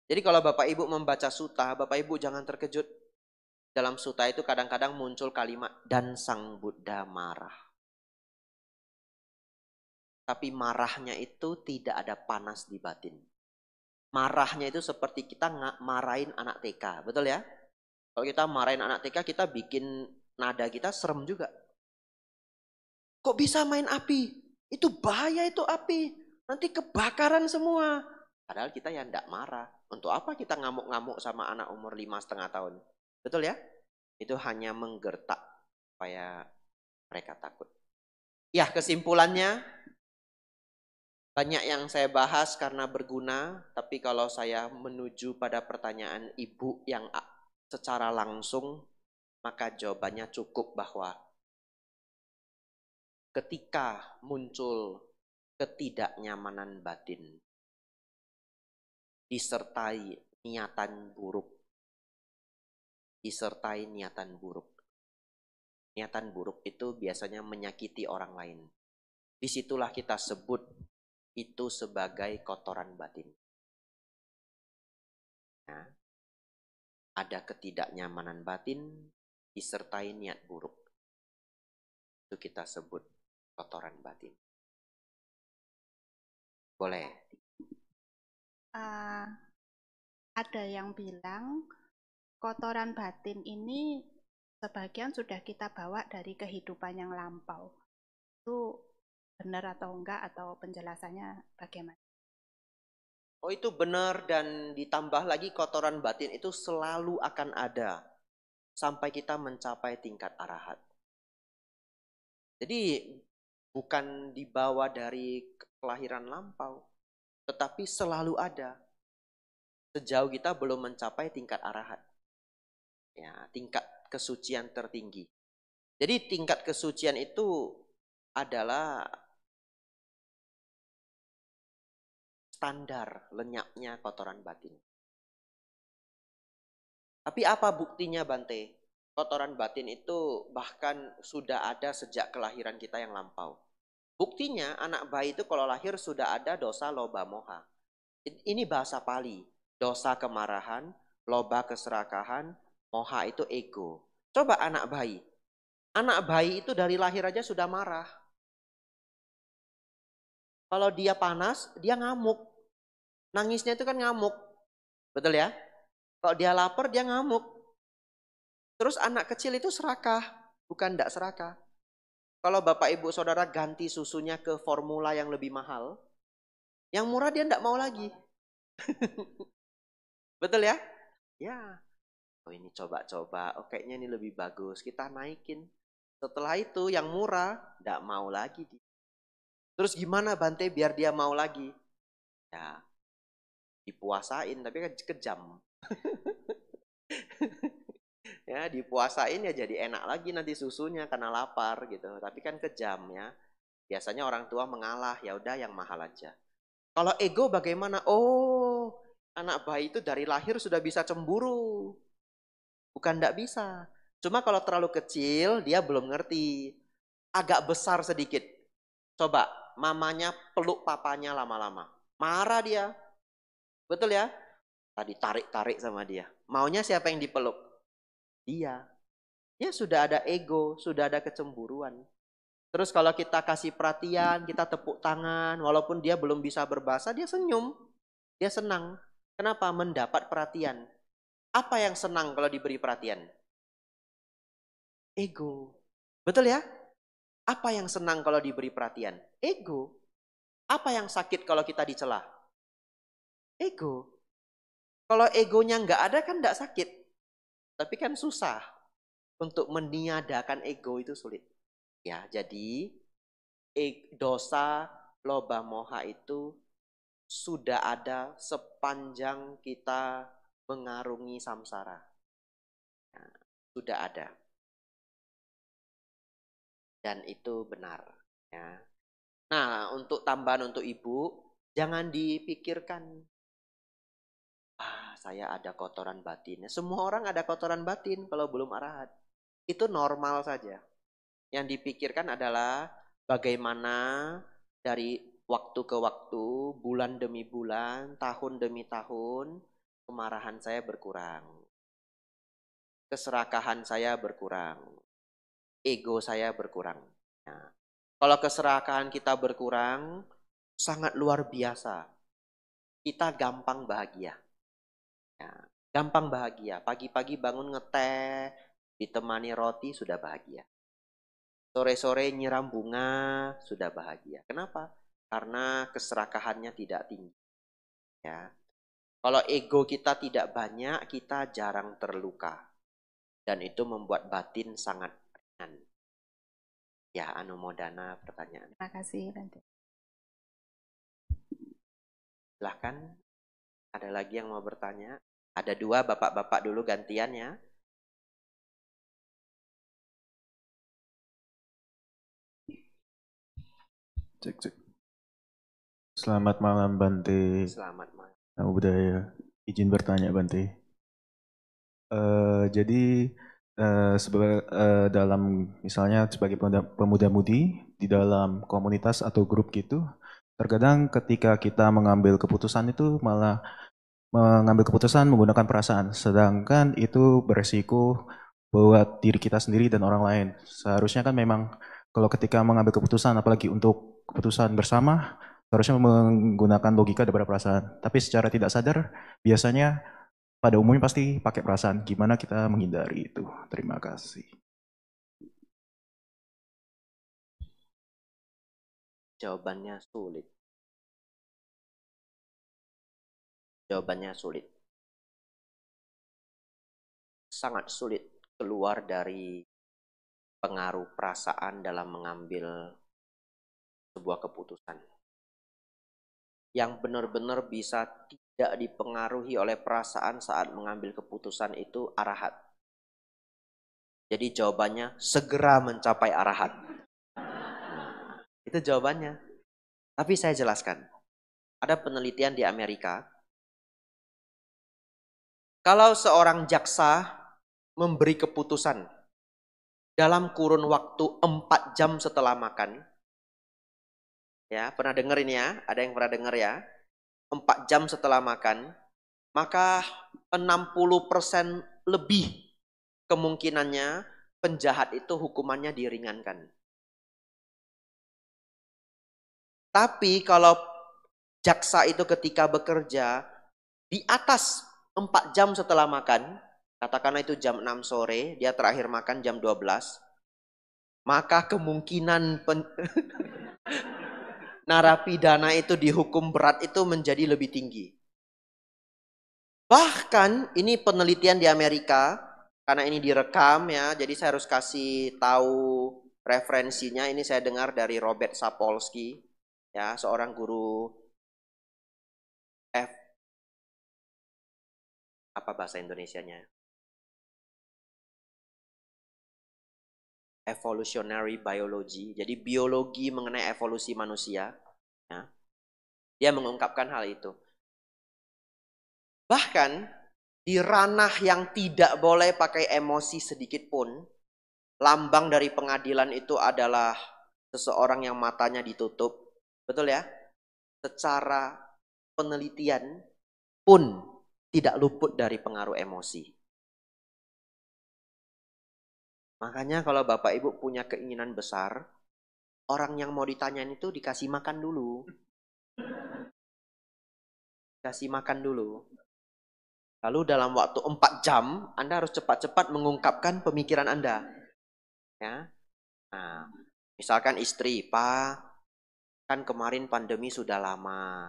Jadi kalau Bapak Ibu membaca suta, Bapak Ibu jangan terkejut. Dalam suta itu kadang-kadang muncul kalimat dan sang Buddha marah. Tapi marahnya itu tidak ada panas di batin. Marahnya itu seperti kita nggak marahin anak TK, betul ya? Kalau kita marahin anak TK, kita bikin nada kita serem juga. Kok bisa main api? Itu bahaya itu api. Nanti kebakaran semua. Padahal kita yang tidak marah. Untuk apa kita ngamuk-ngamuk sama anak umur lima setengah tahun? Betul ya? Itu hanya menggertak supaya mereka takut. Ya kesimpulannya banyak yang saya bahas karena berguna, tapi kalau saya menuju pada pertanyaan ibu yang secara langsung, maka jawabannya cukup bahwa ketika muncul ketidaknyamanan batin disertai niatan buruk disertai niatan buruk niatan buruk itu biasanya menyakiti orang lain disitulah kita sebut itu sebagai kotoran batin nah, ada ketidaknyamanan batin disertai niat buruk itu kita sebut kotoran batin? Boleh. Uh, ada yang bilang kotoran batin ini sebagian sudah kita bawa dari kehidupan yang lampau. Itu benar atau enggak atau penjelasannya bagaimana? Oh itu benar dan ditambah lagi kotoran batin itu selalu akan ada sampai kita mencapai tingkat arahat. Jadi bukan dibawa dari kelahiran lampau, tetapi selalu ada sejauh kita belum mencapai tingkat arahat. Ya, tingkat kesucian tertinggi. Jadi tingkat kesucian itu adalah standar lenyapnya kotoran batin. Tapi apa buktinya Bante? Kotoran batin itu bahkan sudah ada sejak kelahiran kita yang lampau. Buktinya anak bayi itu kalau lahir sudah ada dosa loba moha. Ini bahasa Pali. Dosa kemarahan, loba keserakahan, moha itu ego. Coba anak bayi. Anak bayi itu dari lahir aja sudah marah. Kalau dia panas, dia ngamuk. Nangisnya itu kan ngamuk. Betul ya? Kalau dia lapar, dia ngamuk. Terus anak kecil itu serakah, bukan tidak serakah. Kalau Bapak Ibu Saudara ganti susunya ke formula yang lebih mahal, yang murah dia tidak mau lagi. Betul ya? Ya. Oh ini coba-coba, oh kayaknya ini lebih bagus, kita naikin. Setelah itu yang murah tidak mau lagi. Terus gimana bantai biar dia mau lagi? Ya, dipuasain tapi kan kejam. ya dipuasain ya jadi enak lagi nanti susunya karena lapar gitu tapi kan kejam ya biasanya orang tua mengalah ya udah yang mahal aja kalau ego bagaimana oh anak bayi itu dari lahir sudah bisa cemburu bukan tidak bisa cuma kalau terlalu kecil dia belum ngerti agak besar sedikit coba mamanya peluk papanya lama-lama marah dia betul ya tadi tarik-tarik sama dia maunya siapa yang dipeluk dia. Ya sudah ada ego, sudah ada kecemburuan. Terus kalau kita kasih perhatian, kita tepuk tangan, walaupun dia belum bisa berbahasa, dia senyum. Dia senang. Kenapa? Mendapat perhatian. Apa yang senang kalau diberi perhatian? Ego. Betul ya? Apa yang senang kalau diberi perhatian? Ego. Apa yang sakit kalau kita dicelah? Ego. Kalau egonya nggak ada kan nggak sakit. Tapi kan susah untuk meniadakan ego itu sulit. Ya, jadi dosa loba moha itu sudah ada sepanjang kita mengarungi samsara. Ya, sudah ada. Dan itu benar. Ya. Nah, untuk tambahan untuk ibu, jangan dipikirkan saya ada kotoran batinnya. Semua orang ada kotoran batin kalau belum arahat. Itu normal saja. Yang dipikirkan adalah bagaimana dari waktu ke waktu, bulan demi bulan, tahun demi tahun, kemarahan saya berkurang. Keserakahan saya berkurang. Ego saya berkurang. Nah, kalau keserakahan kita berkurang, sangat luar biasa. Kita gampang bahagia. Ya, gampang bahagia. Pagi-pagi bangun ngeteh, ditemani roti sudah bahagia. Sore-sore nyiram bunga sudah bahagia. Kenapa? Karena keserakahannya tidak tinggi. Ya. Kalau ego kita tidak banyak, kita jarang terluka. Dan itu membuat batin sangat ringan. Ya, anu Anumodana pertanyaan. Terima kasih. Silahkan, ada lagi yang mau bertanya? Ada dua bapak-bapak dulu gantiannya. Cek, cek. Selamat malam Bante. Selamat malam. Nama budaya. Izin bertanya Bante. Uh, jadi uh, uh, dalam misalnya sebagai pemuda-mudi di dalam komunitas atau grup gitu, terkadang ketika kita mengambil keputusan itu malah mengambil keputusan menggunakan perasaan, sedangkan itu beresiko buat diri kita sendiri dan orang lain. Seharusnya kan memang kalau ketika mengambil keputusan, apalagi untuk keputusan bersama, seharusnya menggunakan logika daripada perasaan. Tapi secara tidak sadar, biasanya pada umumnya pasti pakai perasaan. Gimana kita menghindari itu? Terima kasih. Jawabannya sulit. Jawabannya sulit. Sangat sulit keluar dari pengaruh perasaan dalam mengambil sebuah keputusan. Yang benar-benar bisa tidak dipengaruhi oleh perasaan saat mengambil keputusan itu arahat. Jadi jawabannya segera mencapai arahat. Nah, itu jawabannya. Tapi saya jelaskan. Ada penelitian di Amerika kalau seorang jaksa memberi keputusan dalam kurun waktu 4 jam setelah makan, ya pernah dengar ini ya, ada yang pernah dengar ya, 4 jam setelah makan, maka 60% lebih kemungkinannya penjahat itu hukumannya diringankan. Tapi kalau jaksa itu ketika bekerja di atas 4 jam setelah makan, katakanlah itu jam 6 sore, dia terakhir makan jam 12, maka kemungkinan pen... narapidana itu dihukum berat itu menjadi lebih tinggi. Bahkan ini penelitian di Amerika, karena ini direkam ya, jadi saya harus kasih tahu referensinya. Ini saya dengar dari Robert Sapolsky, ya seorang guru F apa bahasa Indonesianya? Evolutionary Biology, jadi biologi mengenai evolusi manusia. Ya. Dia mengungkapkan hal itu. Bahkan di ranah yang tidak boleh pakai emosi sedikit pun, lambang dari pengadilan itu adalah seseorang yang matanya ditutup. Betul ya? Secara penelitian pun tidak luput dari pengaruh emosi. Makanya kalau Bapak Ibu punya keinginan besar, orang yang mau ditanyain itu dikasih makan dulu. Kasih makan dulu. Lalu dalam waktu 4 jam, Anda harus cepat-cepat mengungkapkan pemikiran Anda. Ya. Nah, misalkan istri, "Pak, kan kemarin pandemi sudah lama.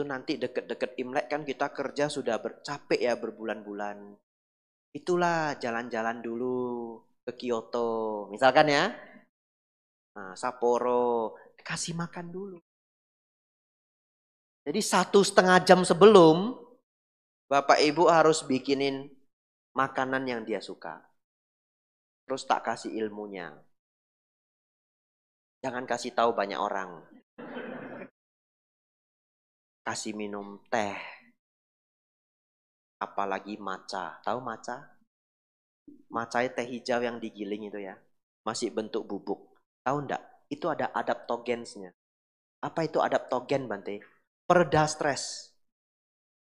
Itu nanti deket-deket Imlek kan kita kerja sudah capek ya berbulan-bulan. Itulah jalan-jalan dulu ke Kyoto, misalkan ya. Nah, Sapporo, kasih makan dulu. Jadi satu setengah jam sebelum, Bapak Ibu harus bikinin makanan yang dia suka. Terus tak kasih ilmunya. Jangan kasih tahu banyak orang kasih minum teh, apalagi maca. Tahu maca? Maca teh hijau yang digiling itu ya, masih bentuk bubuk. Tahu ndak? Itu ada adaptogensnya. Apa itu adaptogen, Bante? perda stres.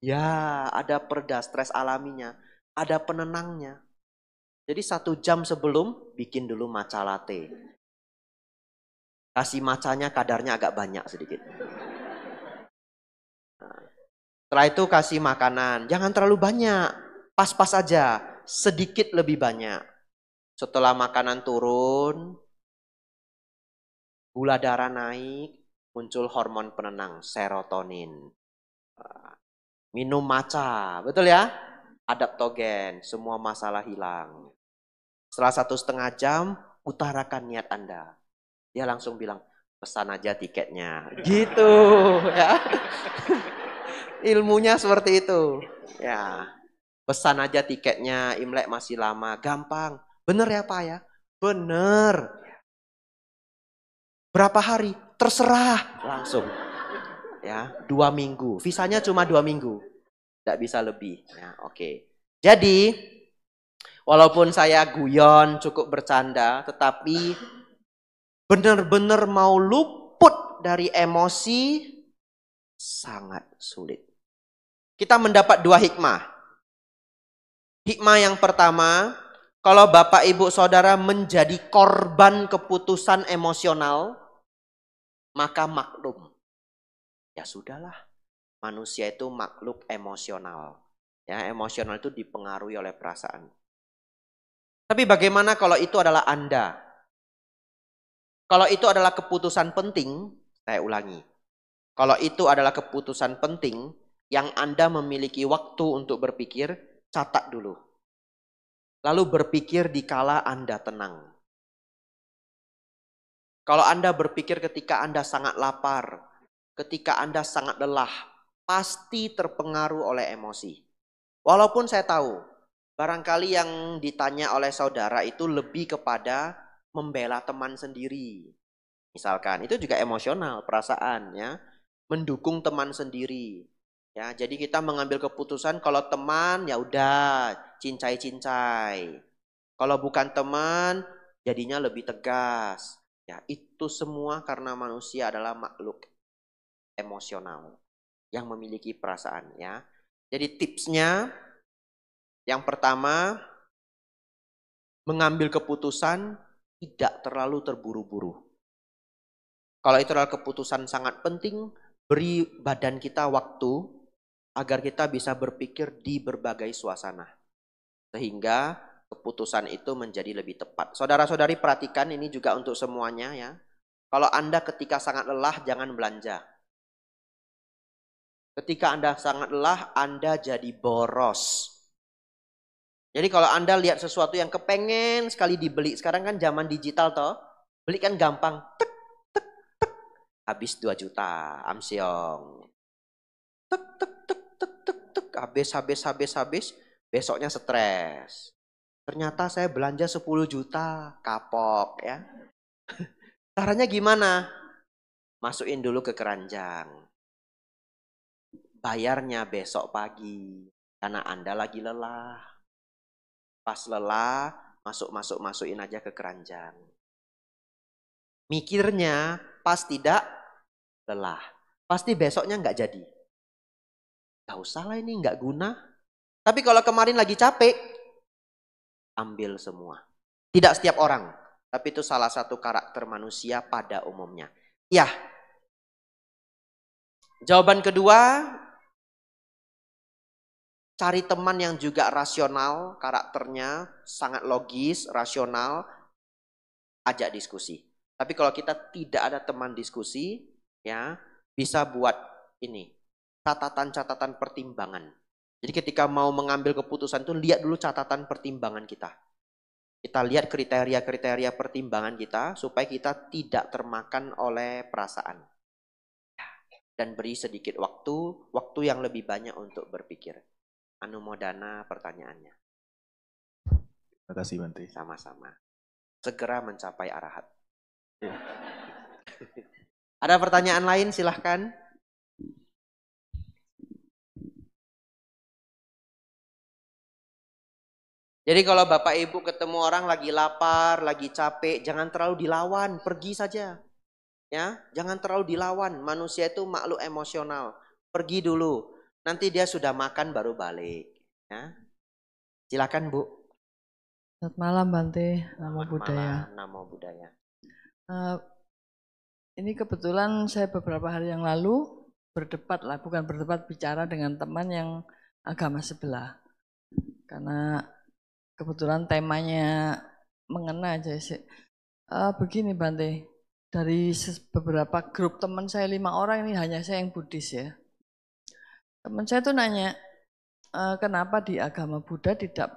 Ya, ada perda stres alaminya, ada penenangnya. Jadi satu jam sebelum bikin dulu maca latte. Kasih macanya kadarnya agak banyak sedikit. Setelah itu kasih makanan, jangan terlalu banyak, pas-pas aja, sedikit lebih banyak. Setelah makanan turun, gula darah naik, muncul hormon penenang, serotonin. Minum maca, betul ya? Adaptogen, semua masalah hilang. Setelah satu setengah jam, utarakan niat Anda. Dia langsung bilang, pesan aja tiketnya. Gitu ya. Ilmunya seperti itu. Ya. Pesan aja tiketnya, Imlek masih lama, gampang. Bener ya Pak ya? Bener. Berapa hari? Terserah langsung. Ya, dua minggu. Visanya cuma dua minggu. Tidak bisa lebih. Ya, oke. Okay. Jadi, walaupun saya guyon, cukup bercanda, tetapi benar-benar mau luput dari emosi sangat sulit kita mendapat dua hikmah. Hikmah yang pertama, kalau bapak ibu saudara menjadi korban keputusan emosional, maka maklum. Ya sudahlah, manusia itu makhluk emosional. Ya, emosional itu dipengaruhi oleh perasaan. Tapi bagaimana kalau itu adalah Anda? Kalau itu adalah keputusan penting, saya ulangi. Kalau itu adalah keputusan penting, yang Anda memiliki waktu untuk berpikir, catat dulu. Lalu berpikir di kala Anda tenang. Kalau Anda berpikir ketika Anda sangat lapar, ketika Anda sangat lelah, pasti terpengaruh oleh emosi. Walaupun saya tahu, barangkali yang ditanya oleh saudara itu lebih kepada membela teman sendiri. Misalkan, itu juga emosional perasaannya, mendukung teman sendiri, Ya, jadi kita mengambil keputusan kalau teman ya udah cincai-cincai. Kalau bukan teman jadinya lebih tegas. Ya, itu semua karena manusia adalah makhluk emosional yang memiliki perasaan ya. Jadi tipsnya yang pertama mengambil keputusan tidak terlalu terburu-buru. Kalau itu adalah keputusan sangat penting, beri badan kita waktu agar kita bisa berpikir di berbagai suasana. Sehingga keputusan itu menjadi lebih tepat. Saudara-saudari perhatikan ini juga untuk semuanya ya. Kalau Anda ketika sangat lelah jangan belanja. Ketika Anda sangat lelah, Anda jadi boros. Jadi kalau Anda lihat sesuatu yang kepengen sekali dibeli, sekarang kan zaman digital toh, beli kan gampang, tek, tek, tek, habis 2 juta, amsyong. Tek, tek, habis, habis, habis, habis. Besoknya stres. Ternyata saya belanja 10 juta, kapok ya. Caranya gimana? Masukin dulu ke keranjang. Bayarnya besok pagi. Karena Anda lagi lelah. Pas lelah, masuk-masuk masukin aja ke keranjang. Mikirnya pas tidak lelah. Pasti besoknya nggak jadi. Tahu salah ini nggak guna. Tapi kalau kemarin lagi capek, ambil semua. Tidak setiap orang, tapi itu salah satu karakter manusia pada umumnya. Ya. Jawaban kedua, cari teman yang juga rasional, karakternya sangat logis, rasional, ajak diskusi. Tapi kalau kita tidak ada teman diskusi, ya, bisa buat ini, catatan-catatan pertimbangan. Jadi ketika mau mengambil keputusan itu lihat dulu catatan pertimbangan kita. Kita lihat kriteria-kriteria pertimbangan kita supaya kita tidak termakan oleh perasaan. Dan beri sedikit waktu, waktu yang lebih banyak untuk berpikir. Anumodana pertanyaannya. Terima kasih Bante. Sama-sama. Segera mencapai arahat. Ya. Ada pertanyaan lain silahkan. Jadi kalau Bapak Ibu ketemu orang lagi lapar, lagi capek, jangan terlalu dilawan, pergi saja. Ya, jangan terlalu dilawan. Manusia itu makhluk emosional. Pergi dulu. Nanti dia sudah makan baru balik, ya. Silakan, Bu. Selamat malam Bante, nama Budaya. nama Budaya. Uh, eh, ini kebetulan saya beberapa hari yang lalu berdebat lah, bukan berdebat bicara dengan teman yang agama sebelah. Karena kebetulan temanya mengena aja sih. Uh, begini Bante, dari beberapa grup teman saya lima orang ini hanya saya yang Buddhis ya. Teman saya tuh nanya, uh, kenapa di agama Buddha tidak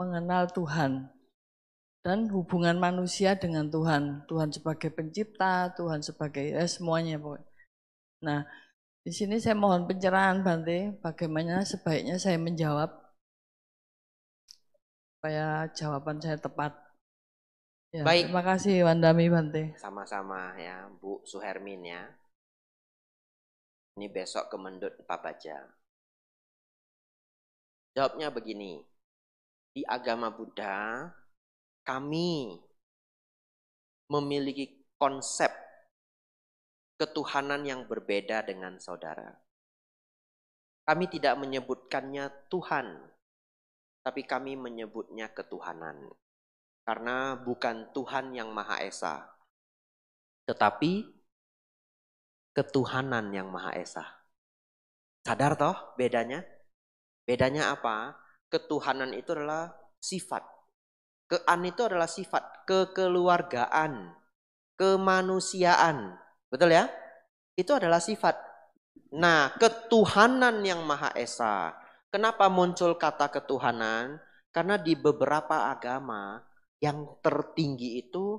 mengenal Tuhan dan hubungan manusia dengan Tuhan, Tuhan sebagai pencipta, Tuhan sebagai eh, semuanya Nah, di sini saya mohon pencerahan Bante, bagaimana sebaiknya saya menjawab supaya jawaban saya tepat. Ya, Baik. Terima kasih Wandami Bante. Sama-sama ya Bu Suhermin ya. Ini besok ke Mendut Pak Baja. Jawabnya begini. Di agama Buddha, kami memiliki konsep ketuhanan yang berbeda dengan saudara. Kami tidak menyebutkannya Tuhan, tapi kami menyebutnya ketuhanan. Karena bukan Tuhan yang Maha Esa, tetapi ketuhanan yang Maha Esa. Sadar toh bedanya? Bedanya apa? Ketuhanan itu adalah sifat. Kean itu adalah sifat, kekeluargaan, kemanusiaan. Betul ya? Itu adalah sifat. Nah, ketuhanan yang Maha Esa Kenapa muncul kata ketuhanan? Karena di beberapa agama yang tertinggi itu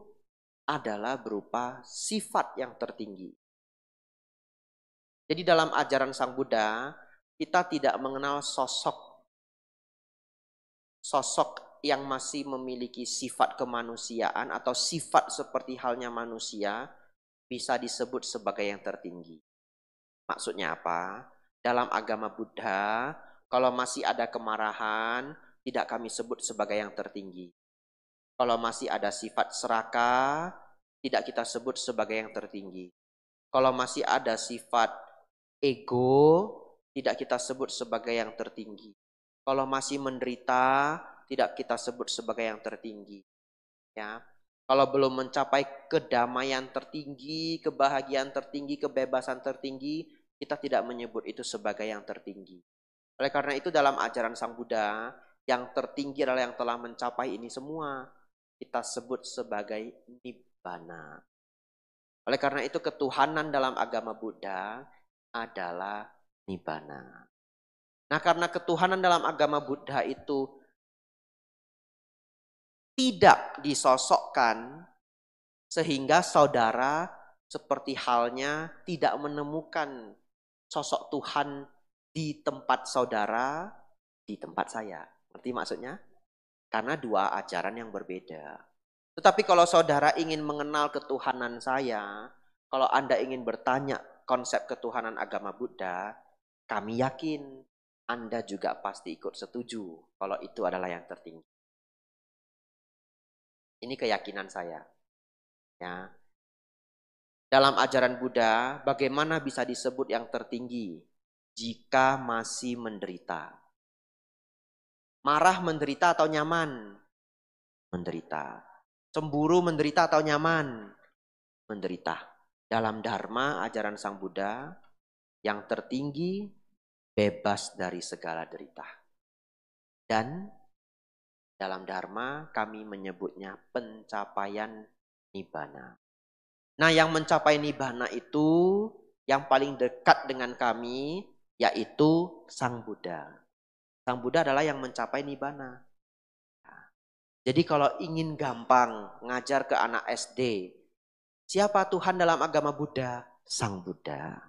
adalah berupa sifat yang tertinggi. Jadi dalam ajaran Sang Buddha, kita tidak mengenal sosok sosok yang masih memiliki sifat kemanusiaan atau sifat seperti halnya manusia bisa disebut sebagai yang tertinggi. Maksudnya apa? Dalam agama Buddha, kalau masih ada kemarahan, tidak kami sebut sebagai yang tertinggi. Kalau masih ada sifat serakah, tidak kita sebut sebagai yang tertinggi. Kalau masih ada sifat ego, tidak kita sebut sebagai yang tertinggi. Kalau masih menderita, tidak kita sebut sebagai yang tertinggi. Ya. Kalau belum mencapai kedamaian tertinggi, kebahagiaan tertinggi, kebebasan tertinggi, kita tidak menyebut itu sebagai yang tertinggi. Oleh karena itu dalam ajaran Sang Buddha yang tertinggi adalah yang telah mencapai ini semua kita sebut sebagai nibbana. Oleh karena itu ketuhanan dalam agama Buddha adalah nibbana. Nah, karena ketuhanan dalam agama Buddha itu tidak disosokkan sehingga saudara seperti halnya tidak menemukan sosok Tuhan di tempat saudara, di tempat saya. Ngerti maksudnya? Karena dua ajaran yang berbeda. Tetapi kalau saudara ingin mengenal ketuhanan saya, kalau Anda ingin bertanya konsep ketuhanan agama Buddha, kami yakin Anda juga pasti ikut setuju kalau itu adalah yang tertinggi. Ini keyakinan saya. Ya. Dalam ajaran Buddha, bagaimana bisa disebut yang tertinggi? jika masih menderita. Marah menderita atau nyaman? Menderita. Cemburu menderita atau nyaman? Menderita. Dalam dharma ajaran Sang Buddha yang tertinggi bebas dari segala derita. Dan dalam dharma kami menyebutnya pencapaian nibbana. Nah, yang mencapai nibbana itu yang paling dekat dengan kami yaitu Sang Buddha. Sang Buddha adalah yang mencapai nibbana. Nah, jadi kalau ingin gampang ngajar ke anak SD, siapa Tuhan dalam agama Buddha? Sang Buddha.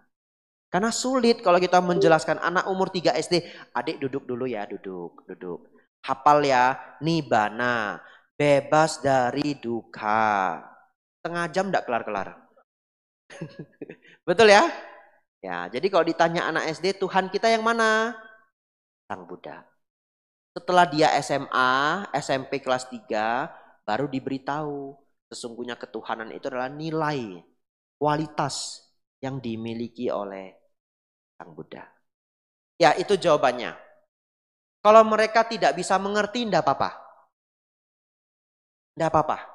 Karena sulit kalau kita menjelaskan anak umur 3 SD, adik duduk dulu ya, duduk, duduk. Hafal ya, nibana, bebas dari duka. Tengah jam tidak kelar-kelar. Betul ya? Ya, jadi kalau ditanya anak SD, Tuhan kita yang mana? Sang Buddha. Setelah dia SMA, SMP kelas 3, baru diberitahu sesungguhnya ketuhanan itu adalah nilai, kualitas yang dimiliki oleh Sang Buddha. Ya, itu jawabannya. Kalau mereka tidak bisa mengerti, tidak apa-apa. Tidak apa-apa.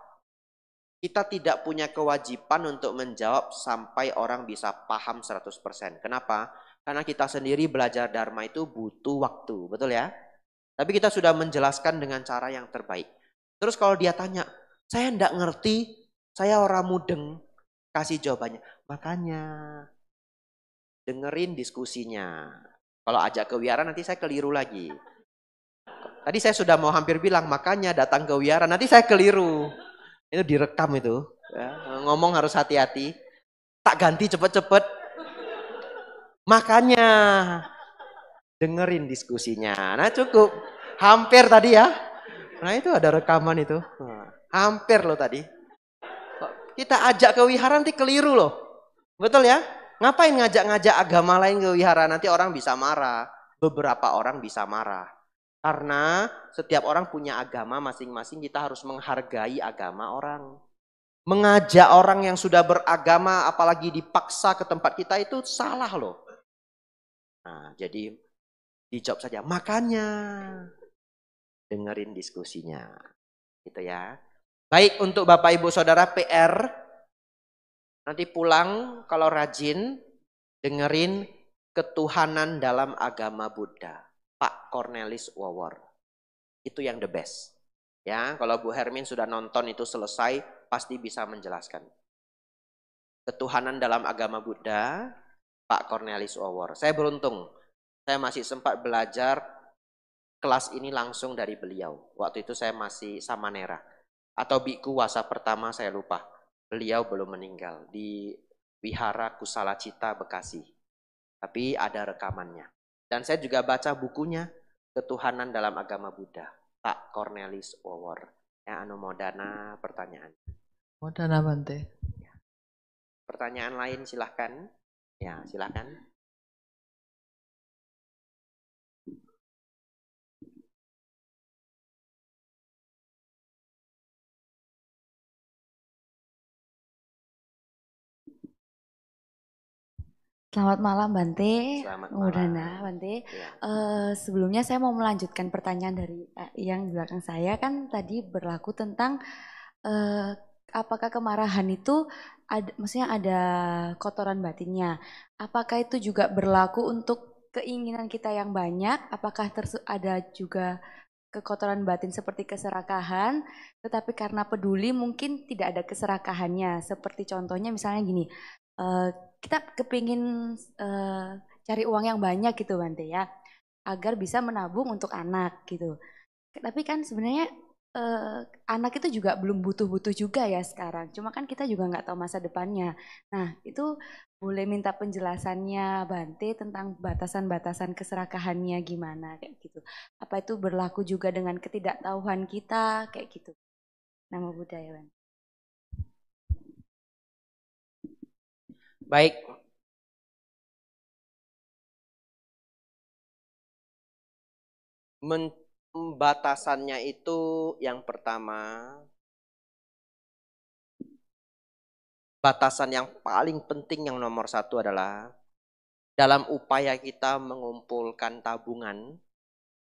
Kita tidak punya kewajiban untuk menjawab sampai orang bisa paham 100%. Kenapa? Karena kita sendiri belajar Dharma itu butuh waktu, betul ya? Tapi kita sudah menjelaskan dengan cara yang terbaik. Terus kalau dia tanya, saya tidak ngerti, saya orang mudeng, kasih jawabannya. Makanya dengerin diskusinya. Kalau ajak ke wiara nanti saya keliru lagi. Tadi saya sudah mau hampir bilang, makanya datang ke wiara nanti saya keliru itu direkam itu ya. ngomong harus hati-hati tak ganti cepet-cepet makanya dengerin diskusinya nah cukup hampir tadi ya nah itu ada rekaman itu nah, hampir loh tadi kita ajak ke wihara nanti keliru loh betul ya ngapain ngajak-ngajak agama lain ke wihara nanti orang bisa marah beberapa orang bisa marah karena setiap orang punya agama masing-masing, kita harus menghargai agama orang. Mengajak orang yang sudah beragama, apalagi dipaksa ke tempat kita itu salah loh. Nah, jadi dijawab saja. Makanya dengerin diskusinya. Gitu ya. Baik untuk Bapak Ibu Saudara PR nanti pulang kalau rajin dengerin ketuhanan dalam agama Buddha. Pak Cornelis Wawor. Itu yang the best. Ya, kalau Bu Hermin sudah nonton itu selesai, pasti bisa menjelaskan. Ketuhanan dalam agama Buddha, Pak Cornelis Wawor. Saya beruntung, saya masih sempat belajar kelas ini langsung dari beliau. Waktu itu saya masih sama nera Atau biku wasa pertama saya lupa. Beliau belum meninggal di Wihara Kusala Cita Bekasi. Tapi ada rekamannya. Dan saya juga baca bukunya Ketuhanan dalam Agama Buddha, Pak Cornelis Wawor. Ya, anu modana pertanyaan. Modana Bante. Ya. Pertanyaan lain silahkan. Ya, silahkan. Selamat malam Bante. Selamat oh, malam. Udana, Bante. Ya. Uh, sebelumnya saya mau melanjutkan pertanyaan dari uh, yang belakang saya kan tadi berlaku tentang uh, apakah kemarahan itu ada, maksudnya ada kotoran batinnya. Apakah itu juga berlaku untuk keinginan kita yang banyak? Apakah ada juga kekotoran batin seperti keserakahan, tetapi karena peduli mungkin tidak ada keserakahannya. Seperti contohnya misalnya gini, uh, kita kepingin uh, cari uang yang banyak gitu Bante ya agar bisa menabung untuk anak gitu. Tapi kan sebenarnya uh, anak itu juga belum butuh-butuh juga ya sekarang. Cuma kan kita juga nggak tahu masa depannya. Nah itu boleh minta penjelasannya Bante tentang batasan-batasan keserakahannya gimana kayak gitu. Apa itu berlaku juga dengan ketidaktahuan kita kayak gitu. Nama budaya Bante. Baik. pembatasannya itu yang pertama batasan yang paling penting yang nomor satu adalah dalam upaya kita mengumpulkan tabungan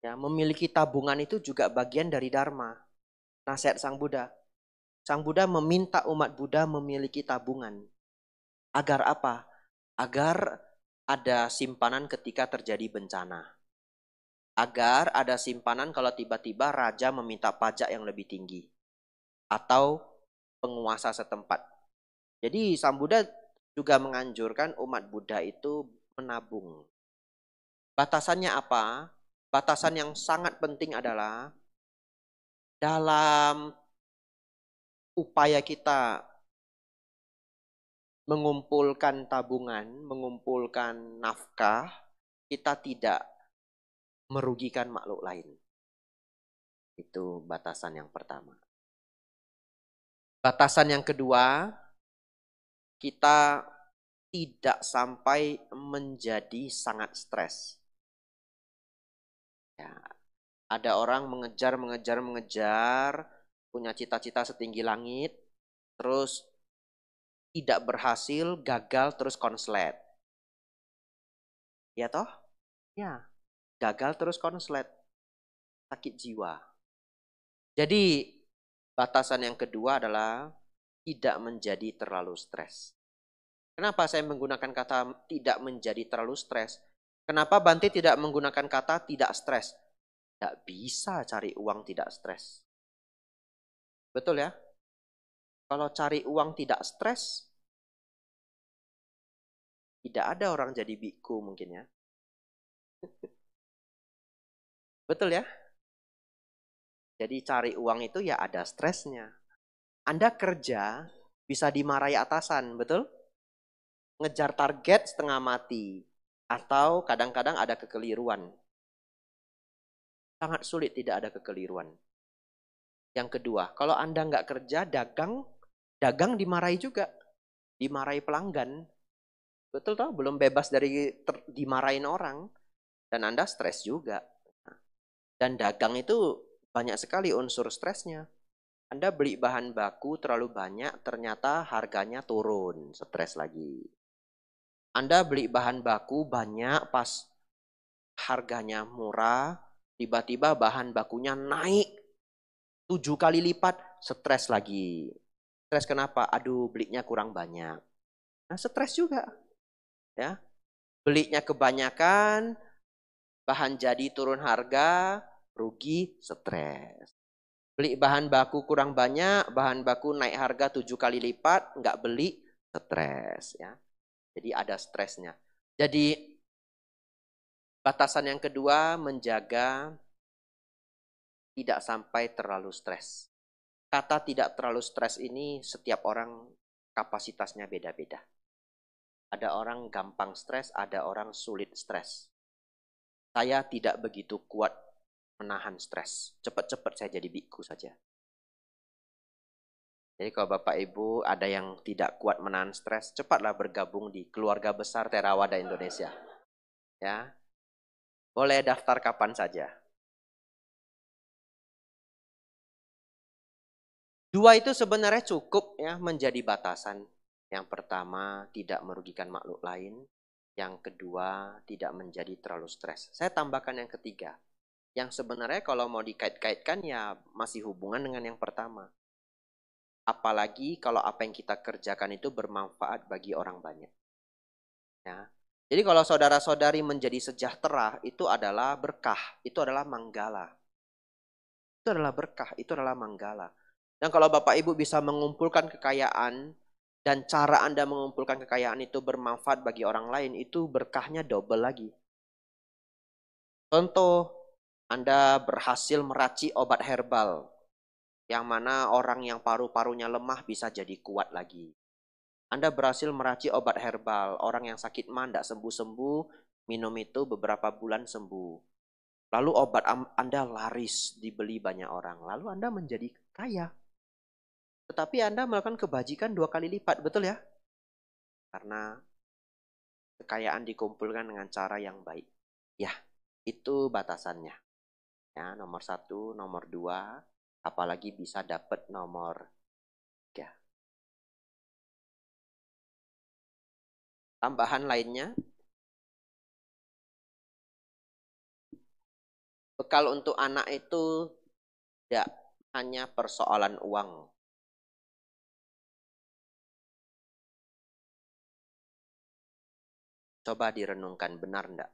ya memiliki tabungan itu juga bagian dari dharma nasihat sang Buddha sang Buddha meminta umat Buddha memiliki tabungan Agar apa? Agar ada simpanan ketika terjadi bencana. Agar ada simpanan kalau tiba-tiba raja meminta pajak yang lebih tinggi atau penguasa setempat. Jadi Buddha juga menganjurkan umat Buddha itu menabung. Batasannya apa? Batasan yang sangat penting adalah dalam upaya kita mengumpulkan tabungan, mengumpulkan nafkah, kita tidak merugikan makhluk lain. Itu batasan yang pertama. Batasan yang kedua, kita tidak sampai menjadi sangat stres. Ya, ada orang mengejar, mengejar, mengejar, punya cita-cita setinggi langit, terus tidak berhasil, gagal terus konslet. Ya toh? Ya. Gagal terus konslet. Sakit jiwa. Jadi batasan yang kedua adalah tidak menjadi terlalu stres. Kenapa saya menggunakan kata tidak menjadi terlalu stres? Kenapa Banti tidak menggunakan kata tidak stres? Tidak bisa cari uang tidak stres. Betul ya? Kalau cari uang tidak stres, tidak ada orang jadi biku mungkin ya. Betul ya? Jadi cari uang itu ya ada stresnya. Anda kerja bisa dimarahi atasan, betul? Ngejar target setengah mati. Atau kadang-kadang ada kekeliruan. Sangat sulit tidak ada kekeliruan. Yang kedua, kalau Anda nggak kerja, dagang Dagang dimarahi juga, dimarahi pelanggan. Betul tau belum bebas dari ter, dimarahin orang dan Anda stres juga. Dan dagang itu banyak sekali unsur stresnya. Anda beli bahan baku terlalu banyak, ternyata harganya turun, stres lagi. Anda beli bahan baku banyak pas harganya murah, tiba-tiba bahan bakunya naik tujuh kali lipat, stres lagi. Stres kenapa? Aduh, belinya kurang banyak. Nah, stres juga. Ya. Belinya kebanyakan, bahan jadi turun harga, rugi, stres. Beli bahan baku kurang banyak, bahan baku naik harga tujuh kali lipat, nggak beli, stres. Ya. Jadi ada stresnya. Jadi batasan yang kedua menjaga tidak sampai terlalu stres kata tidak terlalu stres ini setiap orang kapasitasnya beda-beda. Ada orang gampang stres, ada orang sulit stres. Saya tidak begitu kuat menahan stres. Cepat-cepat saya jadi biku saja. Jadi kalau Bapak Ibu ada yang tidak kuat menahan stres, cepatlah bergabung di keluarga besar Terawada Indonesia. Ya. Boleh daftar kapan saja. Dua itu sebenarnya cukup ya menjadi batasan. Yang pertama tidak merugikan makhluk lain, yang kedua tidak menjadi terlalu stres. Saya tambahkan yang ketiga. Yang sebenarnya kalau mau dikait-kaitkan ya masih hubungan dengan yang pertama. Apalagi kalau apa yang kita kerjakan itu bermanfaat bagi orang banyak. Ya. Jadi kalau saudara-saudari menjadi sejahtera itu adalah berkah, itu adalah manggala. Itu adalah berkah, itu adalah manggala. Dan kalau Bapak Ibu bisa mengumpulkan kekayaan dan cara Anda mengumpulkan kekayaan itu bermanfaat bagi orang lain, itu berkahnya double lagi. Contoh, Anda berhasil meracik obat herbal yang mana orang yang paru-parunya lemah bisa jadi kuat lagi. Anda berhasil meracik obat herbal, orang yang sakit mah tidak sembuh-sembuh, minum itu beberapa bulan sembuh. Lalu obat Anda laris, dibeli banyak orang. Lalu Anda menjadi kaya. Tetapi Anda melakukan kebajikan dua kali lipat, betul ya? Karena kekayaan dikumpulkan dengan cara yang baik. Ya, itu batasannya. Ya, nomor satu, nomor dua, apalagi bisa dapat nomor tiga. Tambahan lainnya, bekal untuk anak itu tidak hanya persoalan uang, Coba direnungkan, benar enggak?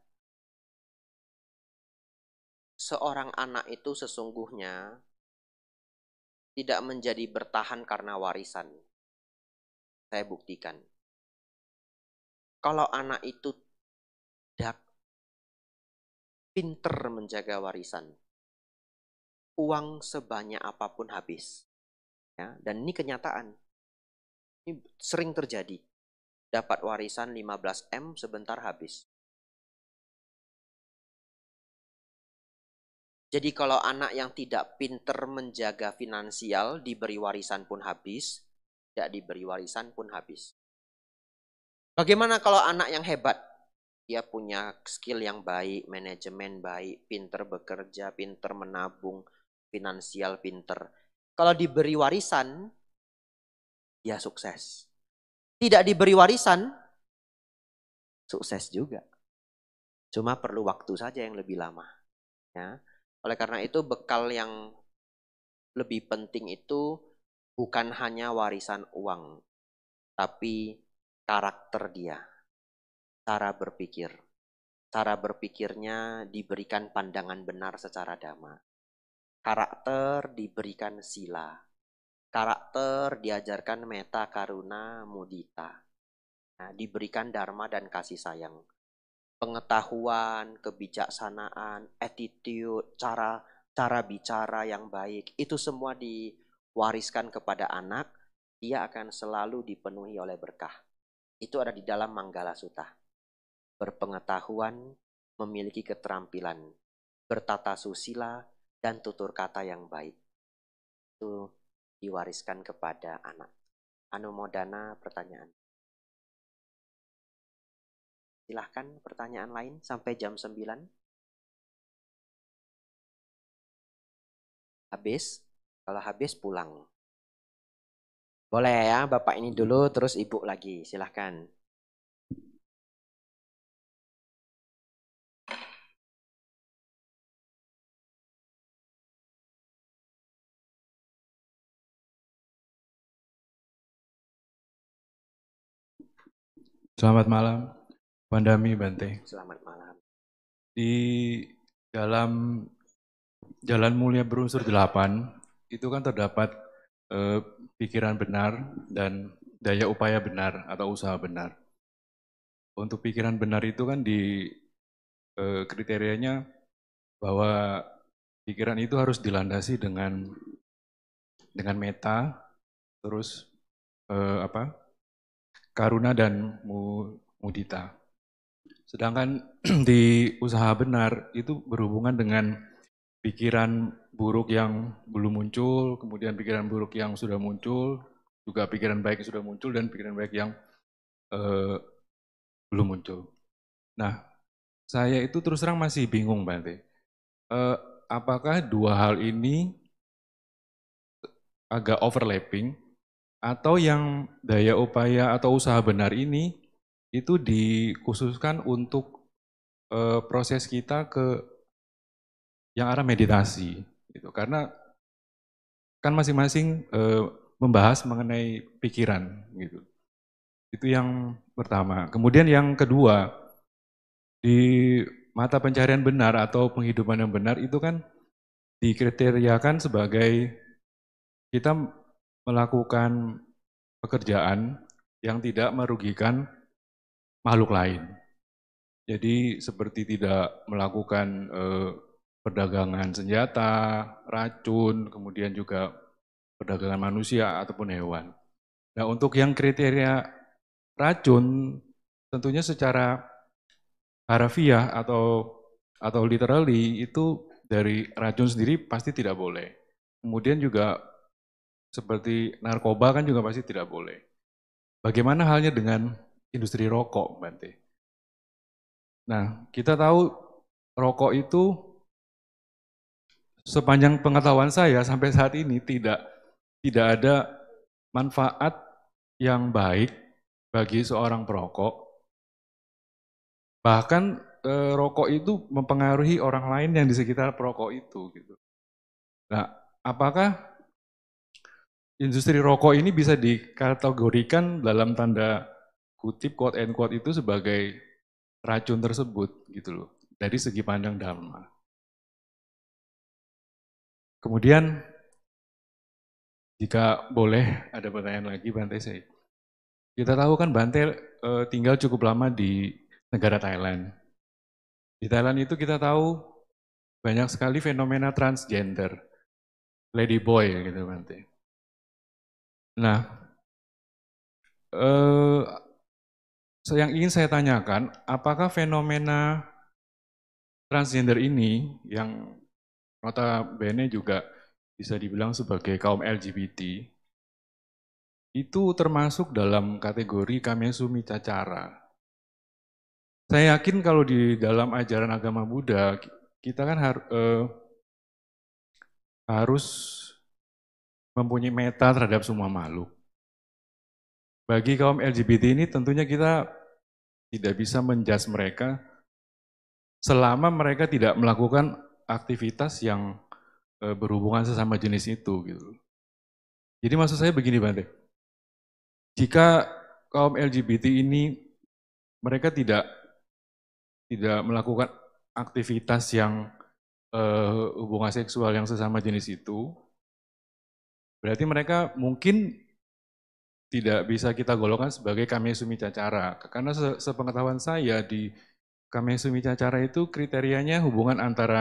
Seorang anak itu sesungguhnya tidak menjadi bertahan karena warisan. Saya buktikan. Kalau anak itu tidak pinter menjaga warisan, uang sebanyak apapun habis. Ya, dan ini kenyataan. Ini sering terjadi dapat warisan 15M sebentar habis. Jadi kalau anak yang tidak pinter menjaga finansial diberi warisan pun habis, tidak diberi warisan pun habis. Bagaimana kalau anak yang hebat? Dia punya skill yang baik, manajemen baik, pinter bekerja, pinter menabung, finansial pinter. Kalau diberi warisan, dia sukses tidak diberi warisan, sukses juga. Cuma perlu waktu saja yang lebih lama. Ya. Oleh karena itu bekal yang lebih penting itu bukan hanya warisan uang, tapi karakter dia, cara berpikir. Cara berpikirnya diberikan pandangan benar secara damai. Karakter diberikan sila, karakter, diajarkan meta karuna mudita. Nah, diberikan dharma dan kasih sayang. Pengetahuan, kebijaksanaan, attitude, cara cara bicara yang baik, itu semua diwariskan kepada anak, ia akan selalu dipenuhi oleh berkah. Itu ada di dalam Manggala Sutta. Berpengetahuan, memiliki keterampilan, bertata susila, dan tutur kata yang baik. Itu diwariskan kepada anak? Anumodana pertanyaan. Silahkan pertanyaan lain sampai jam 9. Habis? Kalau habis pulang. Boleh ya, Bapak ini dulu terus Ibu lagi. Silahkan. Selamat malam, Pandami Bante. Selamat malam. Di dalam Jalan Mulia berunsur delapan, itu kan terdapat eh, pikiran benar dan daya upaya benar atau usaha benar. Untuk pikiran benar itu kan di eh, kriterianya bahwa pikiran itu harus dilandasi dengan dengan meta, terus eh, apa karuna dan mudita. Sedangkan di usaha benar itu berhubungan dengan pikiran buruk yang belum muncul, kemudian pikiran buruk yang sudah muncul, juga pikiran baik yang sudah muncul dan pikiran baik yang eh, belum muncul. Nah, saya itu terus terang masih bingung, Bante. Eh, apakah dua hal ini agak overlapping atau yang daya upaya atau usaha benar ini itu dikhususkan untuk e, proses kita ke yang arah meditasi itu karena kan masing-masing e, membahas mengenai pikiran gitu itu yang pertama kemudian yang kedua di mata pencarian benar atau penghidupan yang benar itu kan dikriteriakan sebagai kita melakukan pekerjaan yang tidak merugikan makhluk lain. Jadi seperti tidak melakukan eh, perdagangan senjata, racun, kemudian juga perdagangan manusia ataupun hewan. Nah untuk yang kriteria racun, tentunya secara harafiah atau atau literally itu dari racun sendiri pasti tidak boleh. Kemudian juga seperti narkoba kan juga pasti tidak boleh. Bagaimana halnya dengan industri rokok, Bante? Nah, kita tahu rokok itu sepanjang pengetahuan saya sampai saat ini tidak tidak ada manfaat yang baik bagi seorang perokok. Bahkan e, rokok itu mempengaruhi orang lain yang di sekitar perokok itu gitu. Nah, apakah industri rokok ini bisa dikategorikan dalam tanda kutip quote and quote itu sebagai racun tersebut gitu loh dari segi pandang dharma. Kemudian jika boleh ada pertanyaan lagi Bante saya. Kita tahu kan Bante e, tinggal cukup lama di negara Thailand. Di Thailand itu kita tahu banyak sekali fenomena transgender, lady boy gitu Bante. Nah, eh, yang ingin saya tanyakan, apakah fenomena transgender ini yang bene juga bisa dibilang sebagai kaum LGBT itu termasuk dalam kategori kamesumi cacara. Saya yakin kalau di dalam ajaran agama Buddha kita kan har, eh, harus mempunyai meta terhadap semua makhluk. Bagi kaum LGBT ini tentunya kita tidak bisa menjas mereka selama mereka tidak melakukan aktivitas yang eh, berhubungan sesama jenis itu gitu. Jadi maksud saya begini Bante, jika kaum LGBT ini mereka tidak tidak melakukan aktivitas yang uh, hubungan seksual yang sesama jenis itu, Berarti mereka mungkin tidak bisa kita golongkan sebagai kamesumi cacara. Karena se sepengetahuan saya di kamesumi cacara itu kriterianya hubungan antara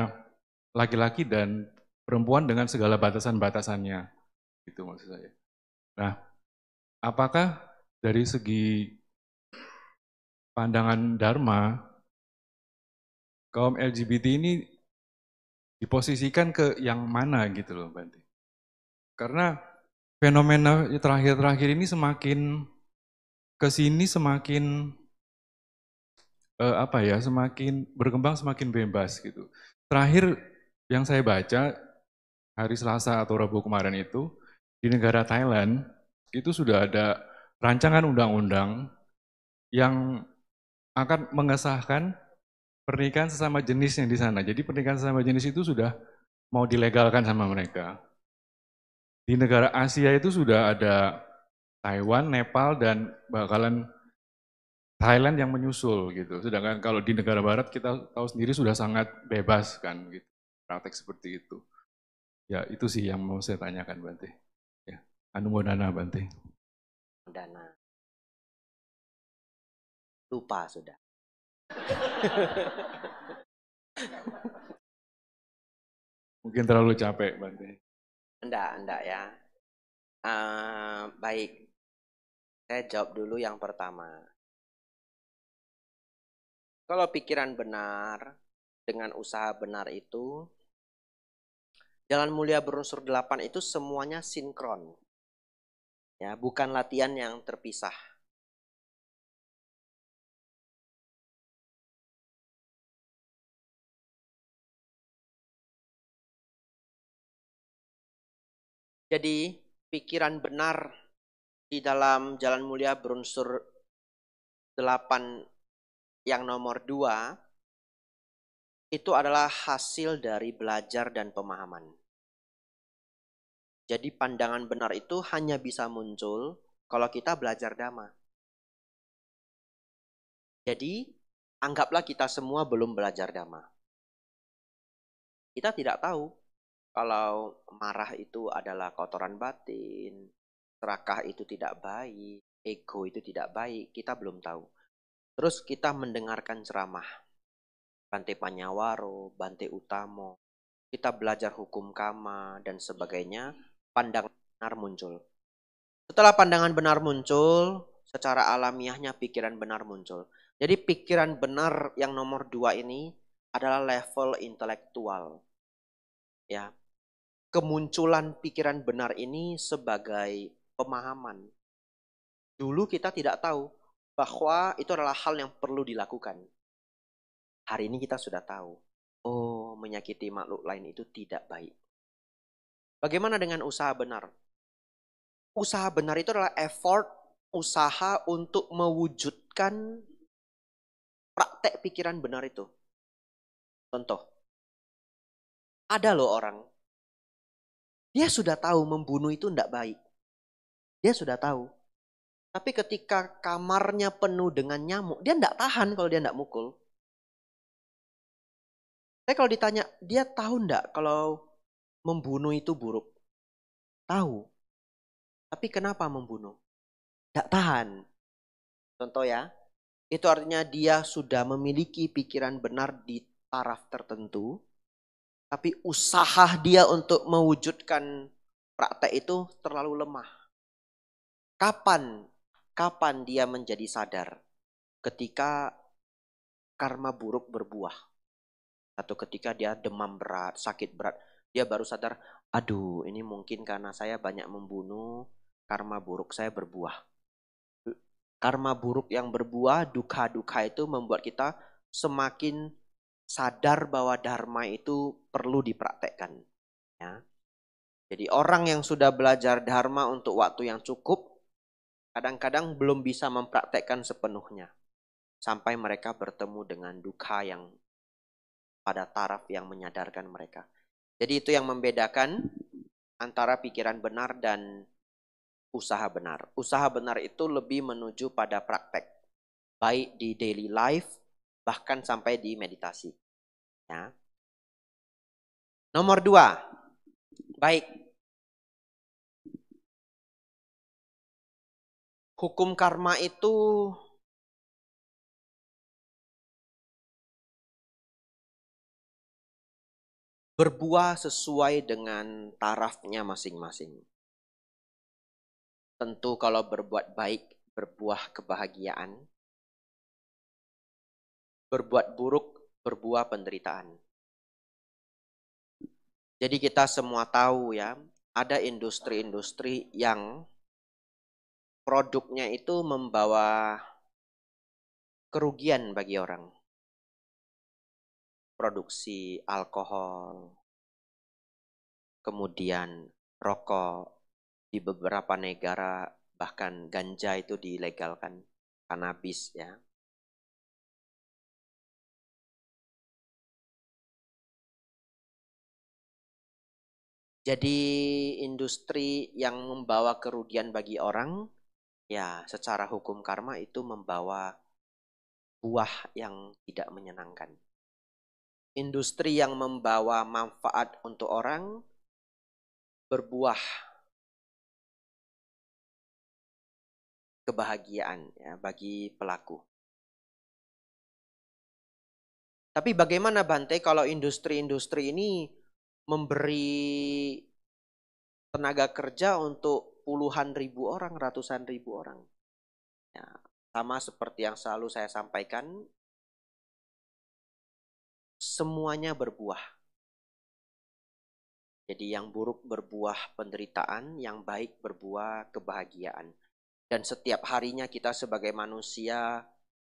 laki-laki dan perempuan dengan segala batasan-batasannya. Itu maksud saya. Nah, apakah dari segi pandangan Dharma, kaum LGBT ini diposisikan ke yang mana gitu loh, Banti? Karena fenomena terakhir-terakhir ini semakin ke sini semakin eh, apa ya, semakin berkembang semakin bebas gitu. Terakhir yang saya baca hari Selasa atau Rabu kemarin itu di negara Thailand itu sudah ada rancangan undang-undang yang akan mengesahkan pernikahan sesama jenis yang di sana. Jadi pernikahan sesama jenis itu sudah mau dilegalkan sama mereka. Di negara Asia itu sudah ada Taiwan, Nepal, dan bakalan Thailand yang menyusul gitu. Sedangkan kalau di negara barat kita tahu sendiri sudah sangat bebas kan gitu. Praktek seperti itu. Ya itu sih yang mau saya tanyakan Bante. Ya. Anu dana Bante. Dana. Lupa sudah. Mungkin terlalu capek Bante. Enggak, enggak ya. Uh, baik. Saya jawab dulu yang pertama. Kalau pikiran benar dengan usaha benar itu, jalan mulia berunsur delapan itu semuanya sinkron. Ya, bukan latihan yang terpisah Jadi pikiran benar di dalam jalan mulia berunsur 8 yang nomor 2 itu adalah hasil dari belajar dan pemahaman. Jadi pandangan benar itu hanya bisa muncul kalau kita belajar dhamma. Jadi anggaplah kita semua belum belajar dhamma. Kita tidak tahu kalau marah itu adalah kotoran batin, serakah itu tidak baik, ego itu tidak baik, kita belum tahu. Terus kita mendengarkan ceramah. Bante Panyawaro, Bante Utamo, kita belajar hukum kama dan sebagainya, pandangan benar muncul. Setelah pandangan benar muncul, secara alamiahnya pikiran benar muncul. Jadi pikiran benar yang nomor dua ini adalah level intelektual. Ya, kemunculan pikiran benar ini sebagai pemahaman. Dulu kita tidak tahu bahwa itu adalah hal yang perlu dilakukan. Hari ini kita sudah tahu, oh menyakiti makhluk lain itu tidak baik. Bagaimana dengan usaha benar? Usaha benar itu adalah effort, usaha untuk mewujudkan praktek pikiran benar itu. Contoh, ada loh orang dia sudah tahu membunuh itu tidak baik. Dia sudah tahu. Tapi ketika kamarnya penuh dengan nyamuk, dia tidak tahan kalau dia tidak mukul. Tapi kalau ditanya, dia tahu tidak kalau membunuh itu buruk? Tahu. Tapi kenapa membunuh? Tidak tahan. Contoh ya, itu artinya dia sudah memiliki pikiran benar di taraf tertentu, tapi usaha dia untuk mewujudkan praktek itu terlalu lemah. Kapan? Kapan dia menjadi sadar? Ketika karma buruk berbuah. Atau ketika dia demam berat, sakit berat. Dia baru sadar, aduh ini mungkin karena saya banyak membunuh, karma buruk saya berbuah. Karma buruk yang berbuah, duka-duka itu membuat kita semakin sadar bahwa dharma itu perlu dipraktekkan. Ya. Jadi orang yang sudah belajar dharma untuk waktu yang cukup, kadang-kadang belum bisa mempraktekkan sepenuhnya. Sampai mereka bertemu dengan duka yang pada taraf yang menyadarkan mereka. Jadi itu yang membedakan antara pikiran benar dan usaha benar. Usaha benar itu lebih menuju pada praktek. Baik di daily life bahkan sampai di meditasi. Ya. Nomor dua, baik. Hukum karma itu berbuah sesuai dengan tarafnya masing-masing. Tentu kalau berbuat baik berbuah kebahagiaan, berbuat buruk berbuah penderitaan. Jadi kita semua tahu ya, ada industri-industri yang produknya itu membawa kerugian bagi orang. Produksi alkohol, kemudian rokok, di beberapa negara bahkan ganja itu dilegalkan, kanabis ya. jadi industri yang membawa kerugian bagi orang ya secara hukum karma itu membawa buah yang tidak menyenangkan industri yang membawa manfaat untuk orang berbuah kebahagiaan ya, bagi pelaku tapi bagaimana Bante kalau industri-industri ini memberi tenaga kerja untuk puluhan ribu orang, ratusan ribu orang. Ya, sama seperti yang selalu saya sampaikan, semuanya berbuah. Jadi yang buruk berbuah penderitaan, yang baik berbuah kebahagiaan. Dan setiap harinya kita sebagai manusia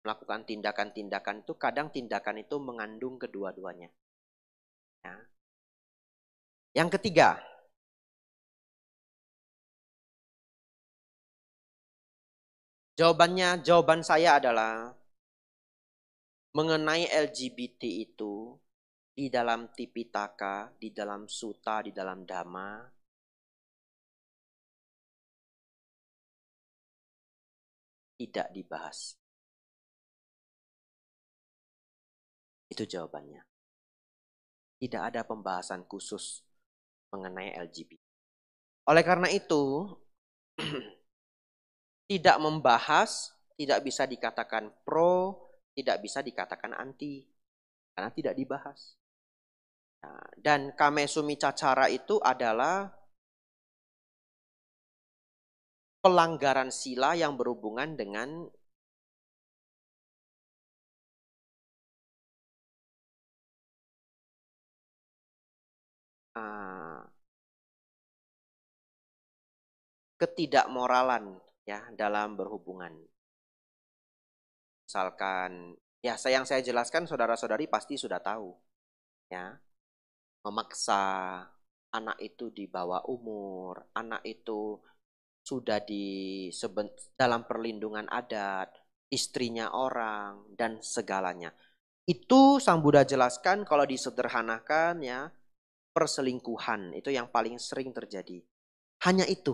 melakukan tindakan-tindakan itu, kadang tindakan itu mengandung kedua-duanya. Ya, yang ketiga, jawabannya, jawaban saya adalah mengenai LGBT itu di dalam Tipitaka, di dalam Suta, di dalam Dhamma, tidak dibahas. Itu jawabannya. Tidak ada pembahasan khusus mengenai LGBT. Oleh karena itu, tidak membahas tidak bisa dikatakan pro, tidak bisa dikatakan anti karena tidak dibahas. Nah, dan kamesumi cacara itu adalah pelanggaran sila yang berhubungan dengan Eh, ketidakmoralan ya dalam berhubungan. Misalkan ya saya yang saya jelaskan saudara-saudari pasti sudah tahu ya memaksa anak itu di bawah umur, anak itu sudah di dalam perlindungan adat, istrinya orang dan segalanya. Itu Sang Buddha jelaskan kalau disederhanakan ya, perselingkuhan. Itu yang paling sering terjadi. Hanya itu.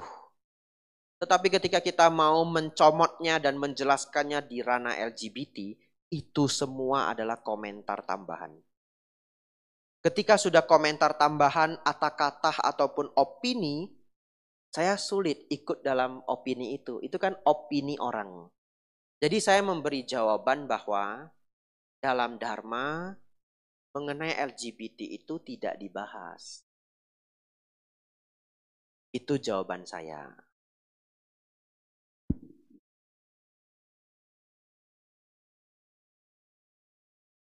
Tetapi ketika kita mau mencomotnya dan menjelaskannya di ranah LGBT, itu semua adalah komentar tambahan. Ketika sudah komentar tambahan, atau kata ataupun opini, saya sulit ikut dalam opini itu. Itu kan opini orang. Jadi saya memberi jawaban bahwa dalam dharma mengenai LGBT itu tidak dibahas. Itu jawaban saya.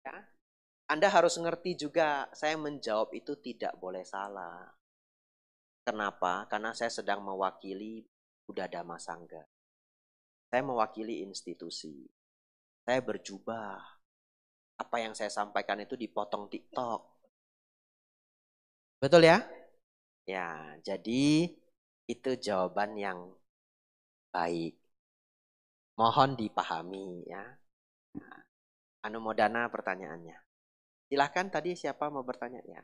Ya. Anda harus ngerti juga, saya menjawab itu tidak boleh salah. Kenapa? Karena saya sedang mewakili Buddha Dhamma Sangga. Saya mewakili institusi. Saya berjubah apa yang saya sampaikan itu dipotong TikTok. Betul ya? Ya, jadi itu jawaban yang baik. Mohon dipahami ya. Nah, anu modana pertanyaannya. Silahkan tadi siapa mau bertanya ya.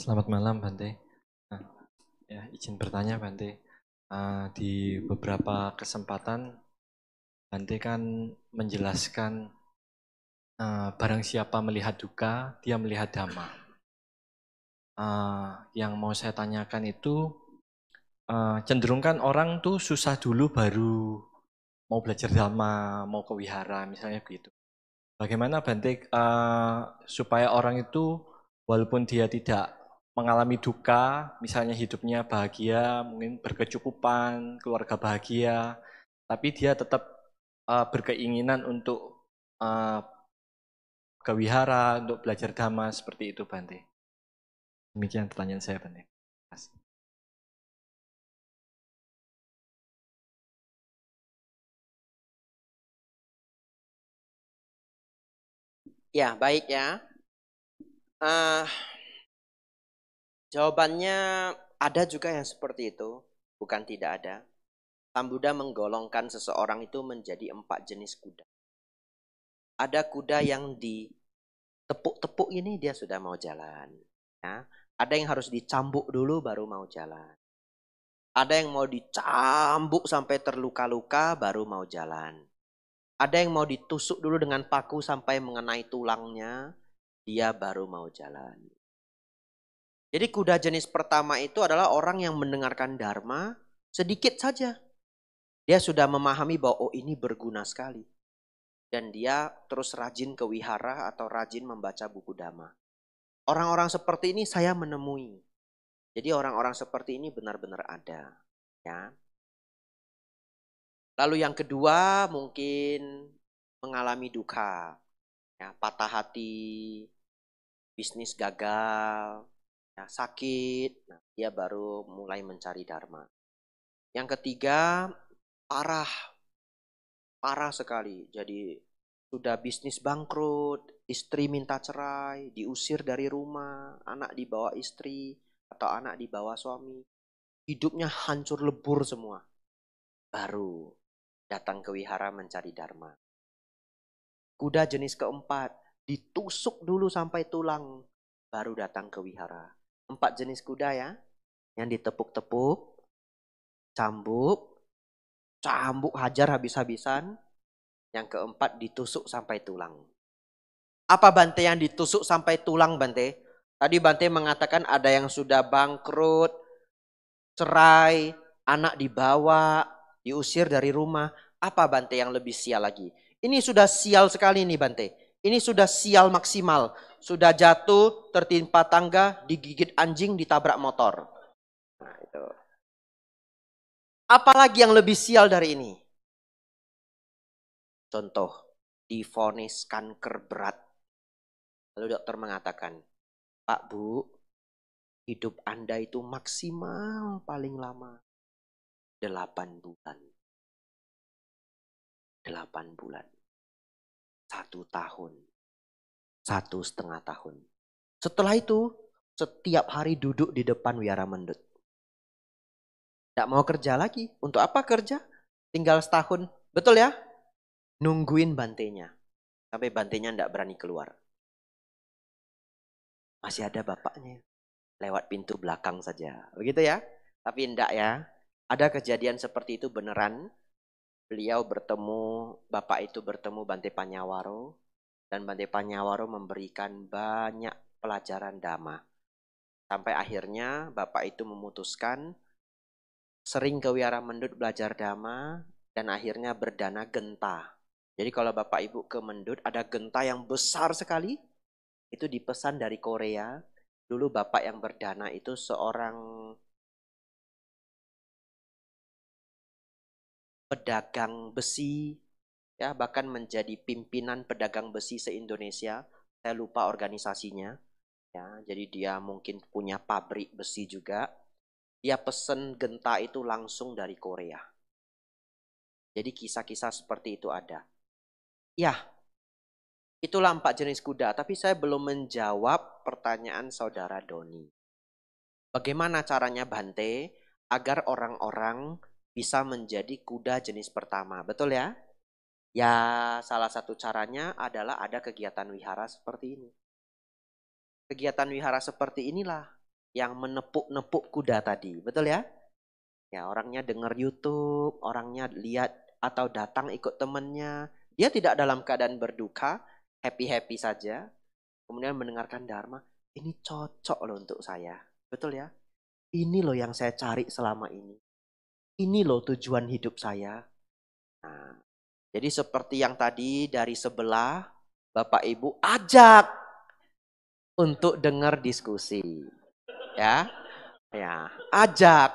Selamat malam Bante. Nah, ya izin bertanya Bante. Uh, di beberapa kesempatan Bante kan menjelaskan uh, barang siapa melihat duka, dia melihat dhamma. Uh, eh, yang mau saya tanyakan itu uh, cenderung kan orang tuh susah dulu baru mau belajar dhamma, mau ke wihara misalnya begitu. Bagaimana Bante uh, supaya orang itu walaupun dia tidak mengalami duka, misalnya hidupnya bahagia, mungkin berkecukupan, keluarga bahagia, tapi dia tetap uh, berkeinginan untuk uh, eh, ke untuk belajar dhamma seperti itu Bante. Demikian pertanyaan saya Bante. Ya, baik ya. Uh, jawabannya ada juga yang seperti itu, bukan tidak ada. Buddha menggolongkan seseorang itu menjadi empat jenis kuda. Ada kuda yang ditepuk-tepuk ini dia sudah mau jalan. Ya. Ada yang harus dicambuk dulu baru mau jalan. Ada yang mau dicambuk sampai terluka-luka baru mau jalan. Ada yang mau ditusuk dulu dengan paku sampai mengenai tulangnya, dia baru mau jalan. Jadi kuda jenis pertama itu adalah orang yang mendengarkan dharma sedikit saja. Dia sudah memahami bahwa oh ini berguna sekali. Dan dia terus rajin ke wihara atau rajin membaca buku dhamma. Orang-orang seperti ini saya menemui. Jadi orang-orang seperti ini benar-benar ada, ya. Lalu yang kedua mungkin mengalami duka, ya, patah hati, bisnis gagal, ya, sakit, nah, dia baru mulai mencari dharma. Yang ketiga parah parah sekali jadi sudah bisnis bangkrut istri minta cerai diusir dari rumah anak dibawa istri atau anak dibawa suami hidupnya hancur lebur semua baru datang ke wihara mencari dharma kuda jenis keempat ditusuk dulu sampai tulang baru datang ke wihara empat jenis kuda ya yang ditepuk-tepuk cambuk cambuk hajar habis-habisan. Yang keempat ditusuk sampai tulang. Apa Bante yang ditusuk sampai tulang Bante? Tadi Bante mengatakan ada yang sudah bangkrut, cerai, anak dibawa, diusir dari rumah. Apa Bante yang lebih sial lagi? Ini sudah sial sekali nih Bante. Ini sudah sial maksimal. Sudah jatuh, tertimpa tangga, digigit anjing, ditabrak motor. Nah, itu. Apalagi yang lebih sial dari ini? Contoh, difonis kanker berat. Lalu dokter mengatakan, Pak Bu, hidup Anda itu maksimal paling lama 8 bulan. 8 bulan. Satu tahun. Satu setengah tahun. Setelah itu, setiap hari duduk di depan wiara mendut. Tidak mau kerja lagi. Untuk apa kerja? Tinggal setahun. Betul ya? Nungguin bantainya. Sampai bantainya tidak berani keluar. Masih ada bapaknya. Lewat pintu belakang saja. Begitu ya? Tapi tidak ya. Ada kejadian seperti itu beneran. Beliau bertemu, bapak itu bertemu Bante Panyawaro. Dan Bante Panyawaro memberikan banyak pelajaran dhamma. Sampai akhirnya bapak itu memutuskan sering ke Wihara Mendut belajar Dhamma, dan akhirnya berdana genta. Jadi kalau Bapak Ibu ke Mendut ada genta yang besar sekali, itu dipesan dari Korea. Dulu Bapak yang berdana itu seorang pedagang besi, ya bahkan menjadi pimpinan pedagang besi se-Indonesia. Saya lupa organisasinya. Ya, jadi dia mungkin punya pabrik besi juga ia pesen genta itu langsung dari Korea. Jadi kisah-kisah seperti itu ada. Ya, itulah empat jenis kuda. Tapi saya belum menjawab pertanyaan saudara Doni. Bagaimana caranya Bante agar orang-orang bisa menjadi kuda jenis pertama? Betul ya? Ya, salah satu caranya adalah ada kegiatan wihara seperti ini. Kegiatan wihara seperti inilah yang menepuk-nepuk kuda tadi. Betul ya? Ya, orangnya dengar YouTube, orangnya lihat atau datang ikut temannya. Dia tidak dalam keadaan berduka, happy-happy saja. Kemudian mendengarkan Dharma, ini cocok loh untuk saya. Betul ya? Ini loh yang saya cari selama ini. Ini loh tujuan hidup saya. Nah, jadi seperti yang tadi dari sebelah, Bapak Ibu ajak untuk dengar diskusi ya. Ya, ajak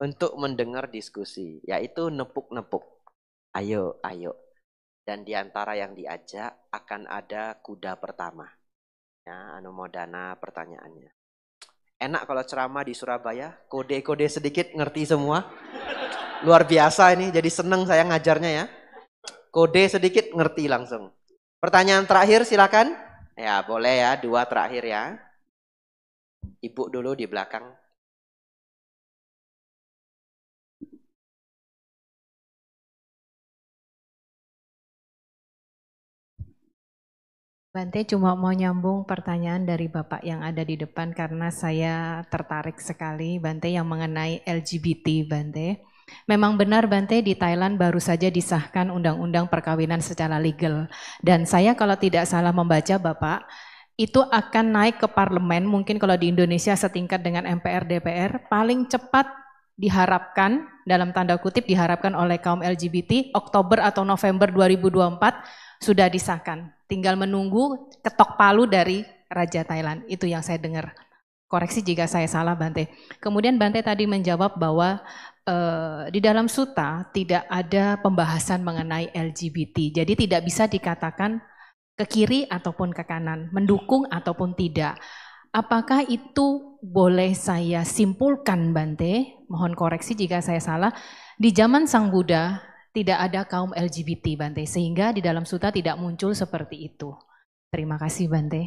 untuk mendengar diskusi, yaitu nepuk-nepuk. Ayo, ayo. Dan di antara yang diajak akan ada kuda pertama. Ya, anumodana pertanyaannya. Enak kalau ceramah di Surabaya, kode-kode sedikit ngerti semua. Luar biasa ini, jadi seneng saya ngajarnya ya. Kode sedikit ngerti langsung. Pertanyaan terakhir silakan. Ya boleh ya, dua terakhir ya. Ibu dulu di belakang. Bante cuma mau nyambung pertanyaan dari Bapak yang ada di depan karena saya tertarik sekali Bante yang mengenai LGBT Bante. Memang benar Bante di Thailand baru saja disahkan undang-undang perkawinan secara legal dan saya kalau tidak salah membaca Bapak itu akan naik ke parlemen, mungkin kalau di Indonesia setingkat dengan MPR DPR, paling cepat diharapkan dalam tanda kutip diharapkan oleh kaum LGBT Oktober atau November 2024 sudah disahkan. Tinggal menunggu ketok palu dari Raja Thailand. Itu yang saya dengar. Koreksi jika saya salah Bante. Kemudian Bante tadi menjawab bahwa eh, di dalam suta tidak ada pembahasan mengenai LGBT. Jadi tidak bisa dikatakan ke kiri ataupun ke kanan, mendukung ataupun tidak. Apakah itu boleh saya simpulkan Bante? Mohon koreksi jika saya salah. Di zaman Sang Buddha tidak ada kaum LGBT Bante, sehingga di dalam suta tidak muncul seperti itu. Terima kasih Bante.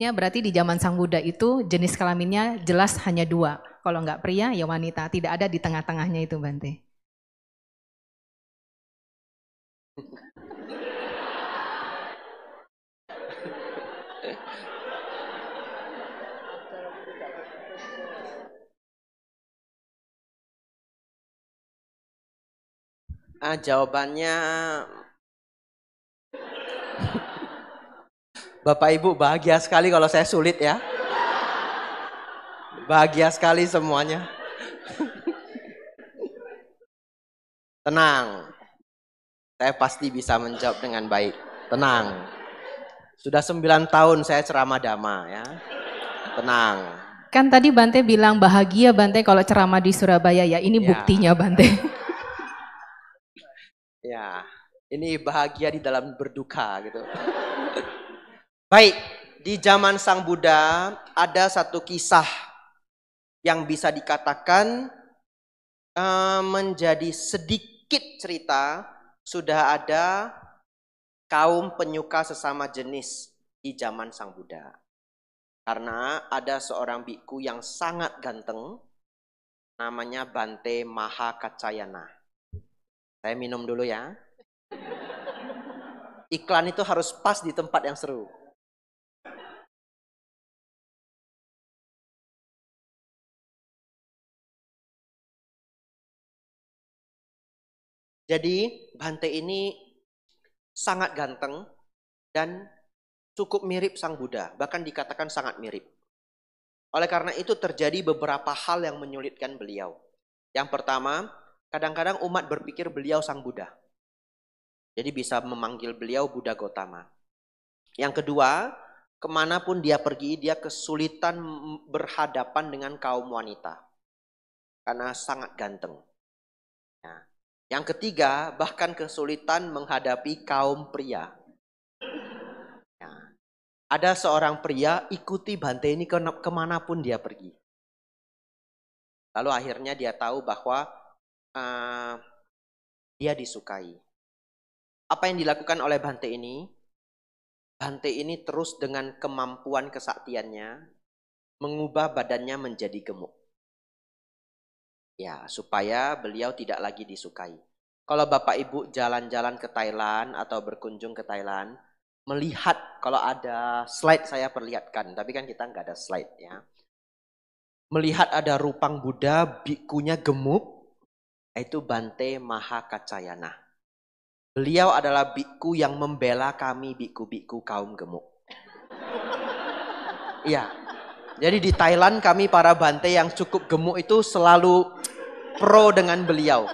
Ya berarti di zaman Sang Buddha itu jenis kelaminnya jelas hanya dua. Kalau nggak pria ya wanita, tidak ada di tengah-tengahnya itu Bante. ah, jawabannya Bapak Ibu bahagia sekali kalau saya sulit ya. Bahagia sekali semuanya. Tenang, saya pasti bisa menjawab dengan baik. Tenang. Sudah 9 tahun saya ceramah dama ya. Tenang. Kan tadi Bante bilang bahagia Bante kalau ceramah di Surabaya ya. Ini ya. buktinya Bante. ya. Ini bahagia di dalam berduka gitu. baik, di zaman Sang Buddha ada satu kisah yang bisa dikatakan uh, menjadi sedikit cerita sudah ada kaum penyuka sesama jenis di zaman Sang Buddha. Karena ada seorang biku yang sangat ganteng namanya Bante Maha Kacayana. Saya minum dulu ya. Iklan itu harus pas di tempat yang seru. Jadi Bante ini sangat ganteng dan cukup mirip Sang Buddha, bahkan dikatakan sangat mirip. Oleh karena itu terjadi beberapa hal yang menyulitkan beliau. Yang pertama, kadang-kadang umat berpikir beliau Sang Buddha. Jadi bisa memanggil beliau Buddha Gotama. Yang kedua, kemanapun dia pergi, dia kesulitan berhadapan dengan kaum wanita. Karena sangat ganteng. Yang ketiga, bahkan kesulitan menghadapi kaum pria. Ya. ada seorang pria ikuti Bante ini ke kemanapun dia pergi. Lalu akhirnya dia tahu bahwa uh, dia disukai. Apa yang dilakukan oleh Bante ini? Bante ini terus dengan kemampuan kesaktiannya mengubah badannya menjadi gemuk. Ya, supaya beliau tidak lagi disukai. Kalau Bapak Ibu jalan-jalan ke Thailand atau berkunjung ke Thailand, melihat kalau ada slide saya perlihatkan, tapi kan kita nggak ada slide ya. Melihat ada rupang Buddha, bikunya gemuk, itu Bante Mahakacayana. Beliau adalah biku yang membela kami biku-biku kaum gemuk. Iya, jadi di Thailand kami para bante yang cukup gemuk itu selalu pro dengan beliau.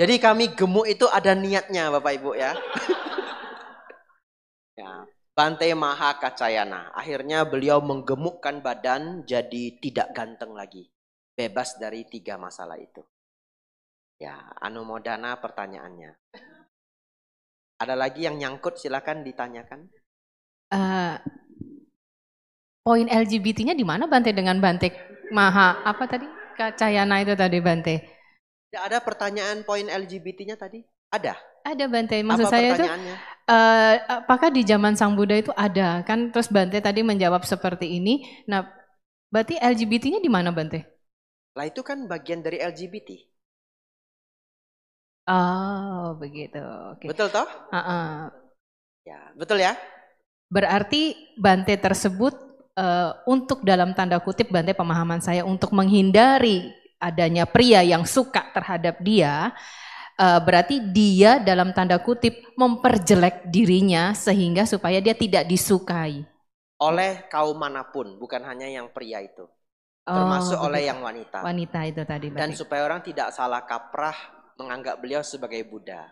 Jadi kami gemuk itu ada niatnya Bapak Ibu ya. ya. Bante Maha Kacayana. Akhirnya beliau menggemukkan badan jadi tidak ganteng lagi. Bebas dari tiga masalah itu. Ya, Anumodana pertanyaannya. Ada lagi yang nyangkut silakan ditanyakan. Uh, poin LGBT-nya di mana Bante dengan Bante Maha apa tadi Kacayana itu tadi Bante? Tidak ya, ada pertanyaan poin LGBT-nya tadi? Ada. Ada Bante. Maksud apa saya itu uh, apakah di zaman Sang Buddha itu ada kan? Terus Bante tadi menjawab seperti ini. Nah, berarti LGBT-nya di mana Bante? Lah itu kan bagian dari LGBT. Oh, begitu. Okay. Betul toh? Uh -uh. Ya, betul ya. Berarti Bante tersebut uh, untuk dalam tanda kutip bantai pemahaman saya untuk menghindari adanya pria yang suka terhadap dia uh, berarti dia dalam tanda kutip memperjelek dirinya sehingga supaya dia tidak disukai oleh kaum manapun bukan hanya yang pria itu termasuk oh, oleh yang wanita wanita itu tadi berarti. dan supaya orang tidak salah kaprah menganggap beliau sebagai Buddha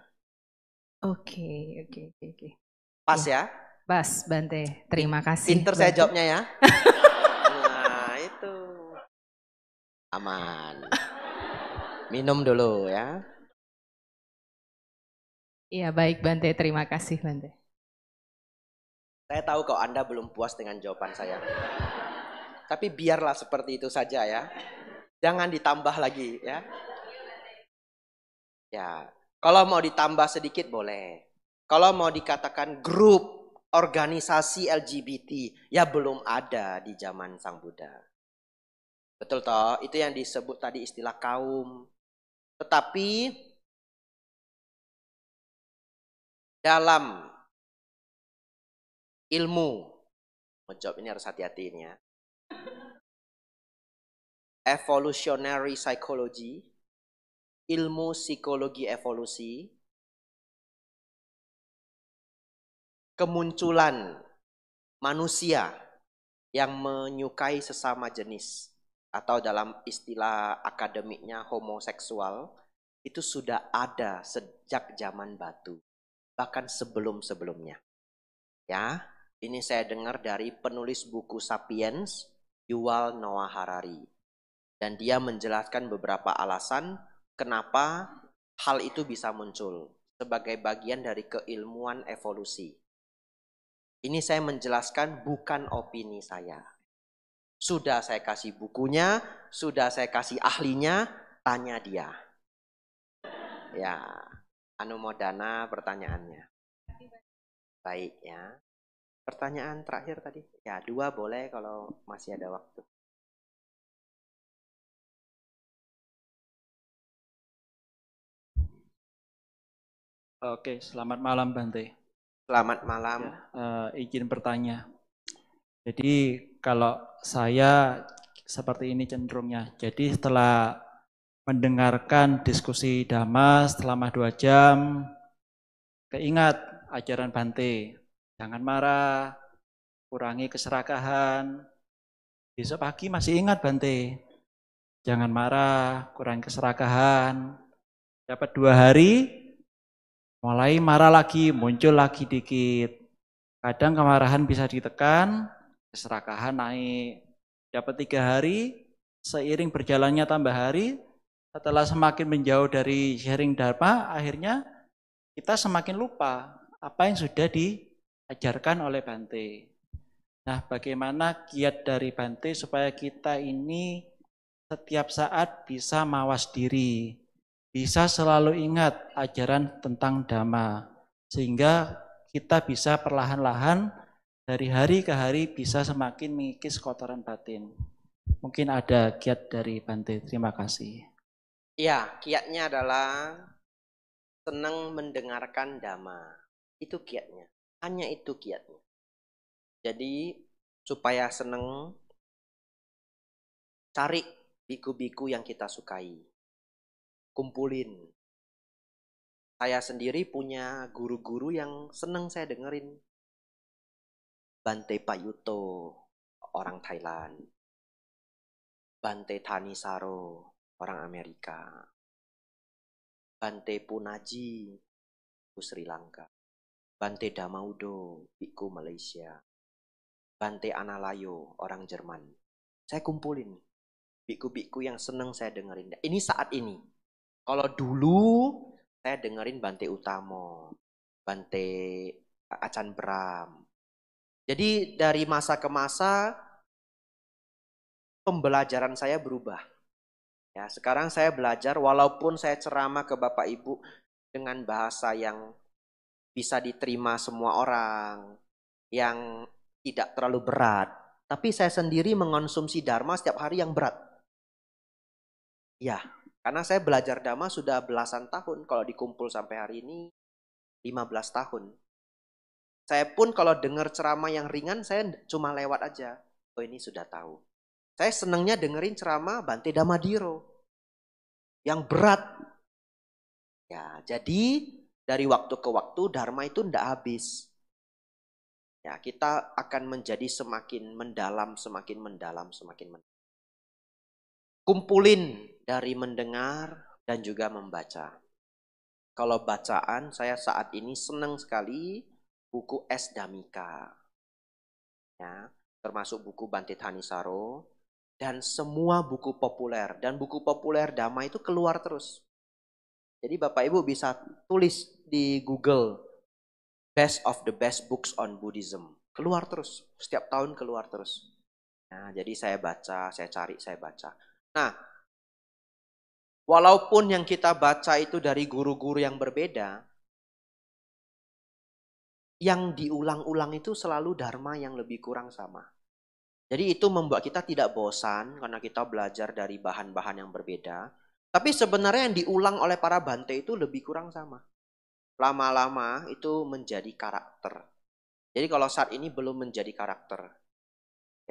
oke okay, oke okay, oke okay. pas ya, ya? Bas, Bante, terima kasih. Pinter saya jawabnya ya. nah, itu. Aman. Minum dulu ya. Iya, baik Bante, terima kasih Bante. Saya tahu kok Anda belum puas dengan jawaban saya. Tapi biarlah seperti itu saja ya. Jangan ditambah lagi ya. Ya, kalau mau ditambah sedikit boleh. Kalau mau dikatakan grup organisasi LGBT ya belum ada di zaman Sang Buddha. Betul toh? Itu yang disebut tadi istilah kaum. Tetapi dalam ilmu menjawab ini harus hati-hati ini ya. Evolutionary psychology, ilmu psikologi evolusi kemunculan manusia yang menyukai sesama jenis atau dalam istilah akademiknya homoseksual itu sudah ada sejak zaman batu bahkan sebelum-sebelumnya. Ya, ini saya dengar dari penulis buku Sapiens Yuval Noah Harari. Dan dia menjelaskan beberapa alasan kenapa hal itu bisa muncul sebagai bagian dari keilmuan evolusi. Ini saya menjelaskan bukan opini saya. Sudah saya kasih bukunya, sudah saya kasih ahlinya, tanya dia. Ya, Anumodana pertanyaannya. Baik ya. Pertanyaan terakhir tadi. Ya, dua boleh kalau masih ada waktu. Oke, selamat malam Bante. Selamat malam. Ya, uh, izin bertanya. Jadi kalau saya seperti ini cenderungnya. Jadi setelah mendengarkan diskusi damas selama dua jam, keingat ajaran Bante. Jangan marah, kurangi keserakahan. Besok pagi masih ingat Bante. Jangan marah, kurangi keserakahan. Dapat dua hari, Mulai marah lagi, muncul lagi dikit. Kadang kemarahan bisa ditekan, keserakahan naik. Dapat tiga hari, seiring berjalannya tambah hari, setelah semakin menjauh dari sharing dharma, akhirnya kita semakin lupa apa yang sudah diajarkan oleh Bante. Nah, bagaimana kiat dari Bante supaya kita ini setiap saat bisa mawas diri, bisa selalu ingat ajaran tentang dhamma sehingga kita bisa perlahan-lahan dari hari ke hari bisa semakin mengikis kotoran batin. Mungkin ada kiat dari Bante. Terima kasih. Ya, kiatnya adalah senang mendengarkan dhamma. Itu kiatnya. Hanya itu kiatnya. Jadi supaya senang cari biku-biku yang kita sukai kumpulin. Saya sendiri punya guru-guru yang seneng saya dengerin. Bante Payuto, orang Thailand. Bante Tanisaro, orang Amerika. Bante Punaji, di Sri Lanka. Bante Damaudo, Biku Malaysia. Bante Analayo, orang Jerman. Saya kumpulin biku-biku yang seneng saya dengerin. Ini saat ini. Kalau dulu saya dengerin Bante Utamo, Bante Acan Bram. Jadi dari masa ke masa pembelajaran saya berubah. Ya, sekarang saya belajar walaupun saya ceramah ke Bapak Ibu dengan bahasa yang bisa diterima semua orang, yang tidak terlalu berat, tapi saya sendiri mengonsumsi dharma setiap hari yang berat. Ya, karena saya belajar dhamma sudah belasan tahun. Kalau dikumpul sampai hari ini 15 tahun. Saya pun kalau dengar ceramah yang ringan saya cuma lewat aja. Oh ini sudah tahu. Saya senangnya dengerin ceramah Bante Damadiro. Yang berat. Ya, jadi dari waktu ke waktu dharma itu ndak habis. Ya, kita akan menjadi semakin mendalam, semakin mendalam, semakin mendalam. Kumpulin dari mendengar dan juga membaca. Kalau bacaan saya saat ini senang sekali buku S Damika. Ya, termasuk buku Bantit Hanisaro dan semua buku populer dan buku populer damai itu keluar terus. Jadi Bapak Ibu bisa tulis di Google best of the best books on Buddhism. Keluar terus, setiap tahun keluar terus. Nah, jadi saya baca, saya cari, saya baca. Nah, Walaupun yang kita baca itu dari guru-guru yang berbeda, yang diulang-ulang itu selalu dharma yang lebih kurang sama. Jadi itu membuat kita tidak bosan karena kita belajar dari bahan-bahan yang berbeda. Tapi sebenarnya yang diulang oleh para bante itu lebih kurang sama. Lama-lama itu menjadi karakter. Jadi kalau saat ini belum menjadi karakter.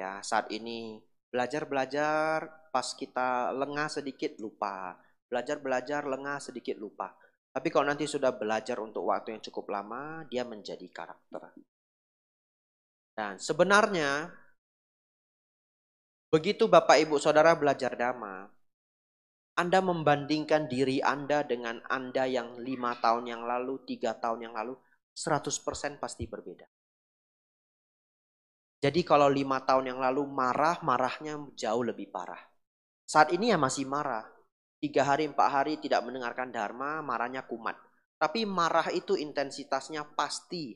Ya, saat ini belajar-belajar pas kita lengah sedikit lupa. Belajar-belajar lengah sedikit lupa. Tapi kalau nanti sudah belajar untuk waktu yang cukup lama, dia menjadi karakter. Dan sebenarnya, begitu Bapak Ibu Saudara belajar Dhamma, Anda membandingkan diri Anda dengan Anda yang lima tahun yang lalu, tiga tahun yang lalu, 100% pasti berbeda. Jadi kalau lima tahun yang lalu marah, marahnya jauh lebih parah. Saat ini ya masih marah, tiga hari empat hari tidak mendengarkan dharma marahnya kumat tapi marah itu intensitasnya pasti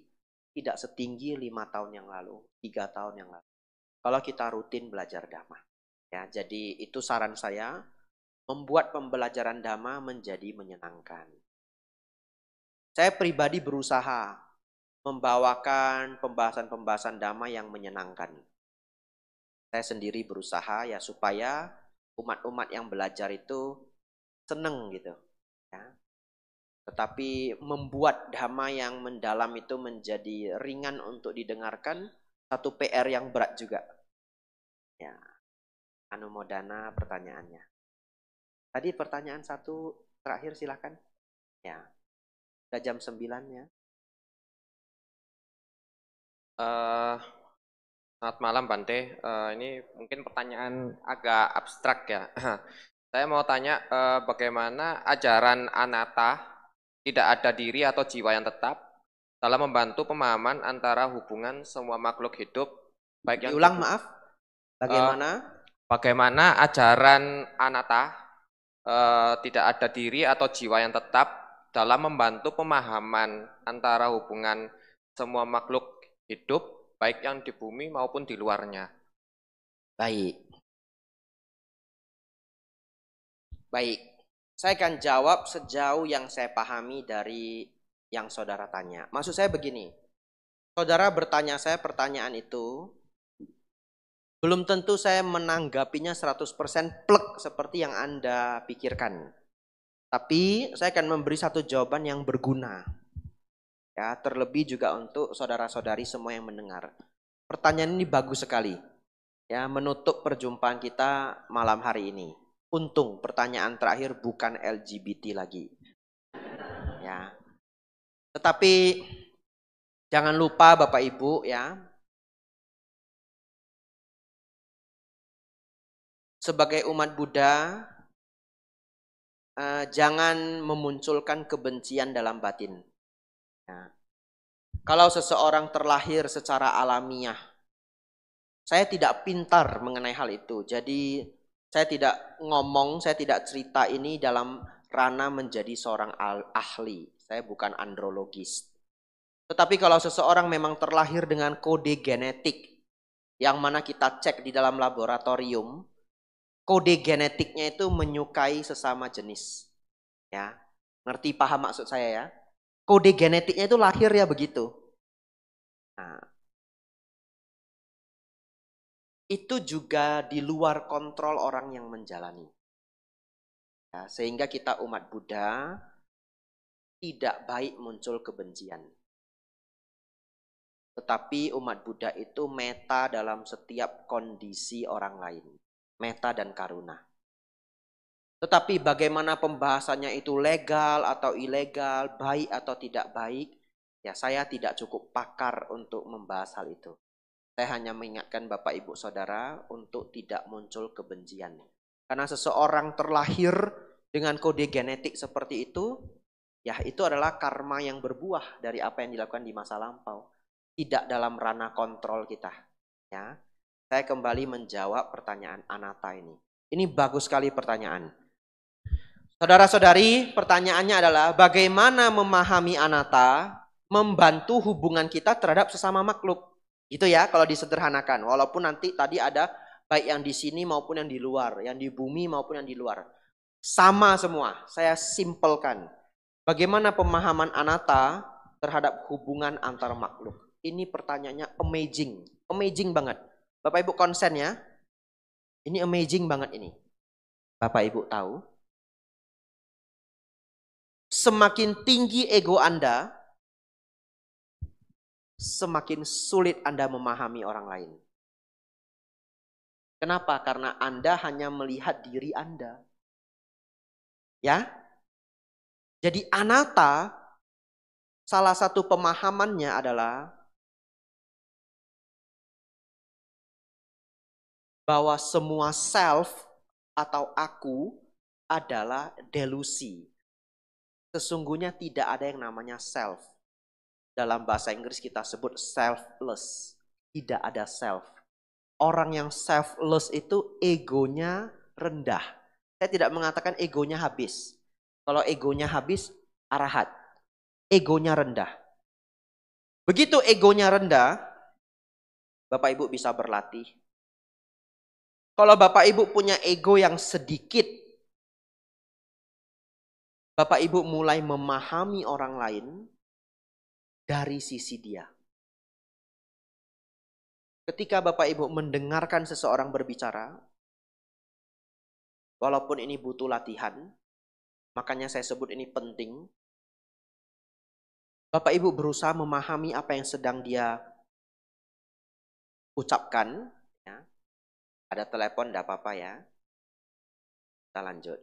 tidak setinggi lima tahun yang lalu tiga tahun yang lalu kalau kita rutin belajar dharma ya jadi itu saran saya membuat pembelajaran dhamma menjadi menyenangkan saya pribadi berusaha membawakan pembahasan-pembahasan dhamma yang menyenangkan. Saya sendiri berusaha ya supaya umat-umat yang belajar itu seneng gitu. Ya. Tetapi membuat dhamma yang mendalam itu menjadi ringan untuk didengarkan satu PR yang berat juga. Ya. Anumodana pertanyaannya. Tadi pertanyaan satu terakhir silahkan. Ya. Sudah jam 9 ya. Uh, selamat malam Bante. Uh, ini mungkin pertanyaan agak abstrak ya. Eh, saya mau tanya eh, bagaimana ajaran anata tidak ada diri atau jiwa yang tetap dalam membantu pemahaman antara hubungan semua makhluk hidup baik yang diulang maaf bagaimana eh, bagaimana ajaran anata eh, tidak ada diri atau jiwa yang tetap dalam membantu pemahaman antara hubungan semua makhluk hidup baik yang di bumi maupun di luarnya. Baik. Baik, saya akan jawab sejauh yang saya pahami dari yang saudara tanya. Maksud saya begini, saudara bertanya saya pertanyaan itu, belum tentu saya menanggapinya 100% plek seperti yang Anda pikirkan. Tapi saya akan memberi satu jawaban yang berguna. Ya, terlebih juga untuk saudara-saudari semua yang mendengar. Pertanyaan ini bagus sekali. Ya, menutup perjumpaan kita malam hari ini. Untung pertanyaan terakhir bukan LGBT lagi. Ya. Tetapi jangan lupa Bapak Ibu ya. Sebagai umat Buddha eh, jangan memunculkan kebencian dalam batin. Ya. Kalau seseorang terlahir secara alamiah, saya tidak pintar mengenai hal itu. Jadi saya tidak ngomong, saya tidak cerita ini dalam ranah menjadi seorang ahli. Saya bukan andrologis. Tetapi kalau seseorang memang terlahir dengan kode genetik yang mana kita cek di dalam laboratorium, kode genetiknya itu menyukai sesama jenis. Ya. Ngerti paham maksud saya ya? Kode genetiknya itu lahir ya begitu. Nah, itu juga di luar kontrol orang yang menjalani. Ya, sehingga kita umat Buddha tidak baik muncul kebencian. Tetapi umat Buddha itu meta dalam setiap kondisi orang lain. Meta dan karuna. Tetapi bagaimana pembahasannya itu legal atau ilegal, baik atau tidak baik, ya saya tidak cukup pakar untuk membahas hal itu. Saya hanya mengingatkan Bapak Ibu Saudara untuk tidak muncul kebencian. Karena seseorang terlahir dengan kode genetik seperti itu, ya itu adalah karma yang berbuah dari apa yang dilakukan di masa lampau. Tidak dalam ranah kontrol kita. Ya, Saya kembali menjawab pertanyaan Anata ini. Ini bagus sekali pertanyaan. Saudara-saudari, pertanyaannya adalah bagaimana memahami Anata membantu hubungan kita terhadap sesama makhluk. Itu ya kalau disederhanakan. Walaupun nanti tadi ada baik yang di sini maupun yang di luar, yang di bumi maupun yang di luar. Sama semua, saya simpelkan. Bagaimana pemahaman anata terhadap hubungan antar makhluk? Ini pertanyaannya amazing, amazing banget. Bapak Ibu konsen ya. Ini amazing banget ini. Bapak Ibu tahu? Semakin tinggi ego Anda, semakin sulit Anda memahami orang lain. Kenapa? Karena Anda hanya melihat diri Anda. Ya? Jadi anata salah satu pemahamannya adalah bahwa semua self atau aku adalah delusi. Sesungguhnya tidak ada yang namanya self. Dalam bahasa Inggris kita sebut selfless. Tidak ada self. Orang yang selfless itu egonya rendah. Saya tidak mengatakan egonya habis. Kalau egonya habis, arahat. Egonya rendah. Begitu egonya rendah, Bapak Ibu bisa berlatih. Kalau Bapak Ibu punya ego yang sedikit, Bapak Ibu mulai memahami orang lain, dari sisi dia. Ketika Bapak Ibu mendengarkan seseorang berbicara, walaupun ini butuh latihan, makanya saya sebut ini penting. Bapak Ibu berusaha memahami apa yang sedang dia ucapkan. Ya. Ada telepon, tidak apa-apa ya. Kita lanjut.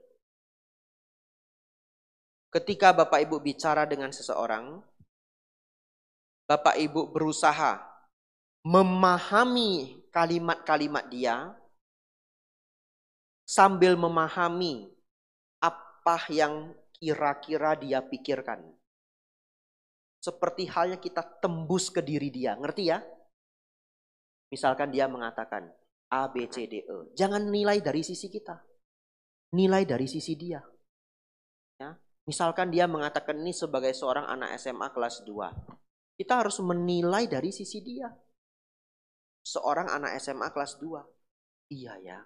Ketika Bapak Ibu bicara dengan seseorang, Bapak Ibu berusaha memahami kalimat-kalimat dia sambil memahami apa yang kira-kira dia pikirkan. Seperti halnya kita tembus ke diri dia, ngerti ya? Misalkan dia mengatakan A, B, C, D, E. Jangan nilai dari sisi kita. Nilai dari sisi dia. Ya? Misalkan dia mengatakan ini sebagai seorang anak SMA kelas 2. Kita harus menilai dari sisi dia. Seorang anak SMA kelas 2. Iya ya,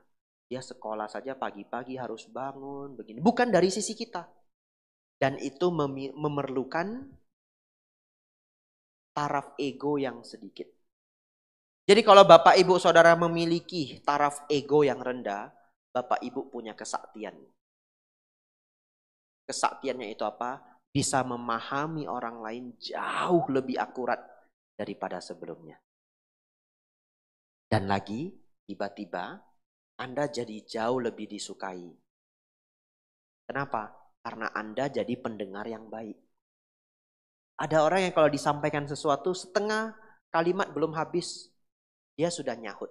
dia sekolah saja pagi-pagi harus bangun begini. Bukan dari sisi kita. Dan itu memerlukan taraf ego yang sedikit. Jadi kalau Bapak Ibu Saudara memiliki taraf ego yang rendah, Bapak Ibu punya kesaktian. Kesaktiannya itu apa? bisa memahami orang lain jauh lebih akurat daripada sebelumnya. Dan lagi, tiba-tiba Anda jadi jauh lebih disukai. Kenapa? Karena Anda jadi pendengar yang baik. Ada orang yang kalau disampaikan sesuatu setengah kalimat belum habis, dia sudah nyahut.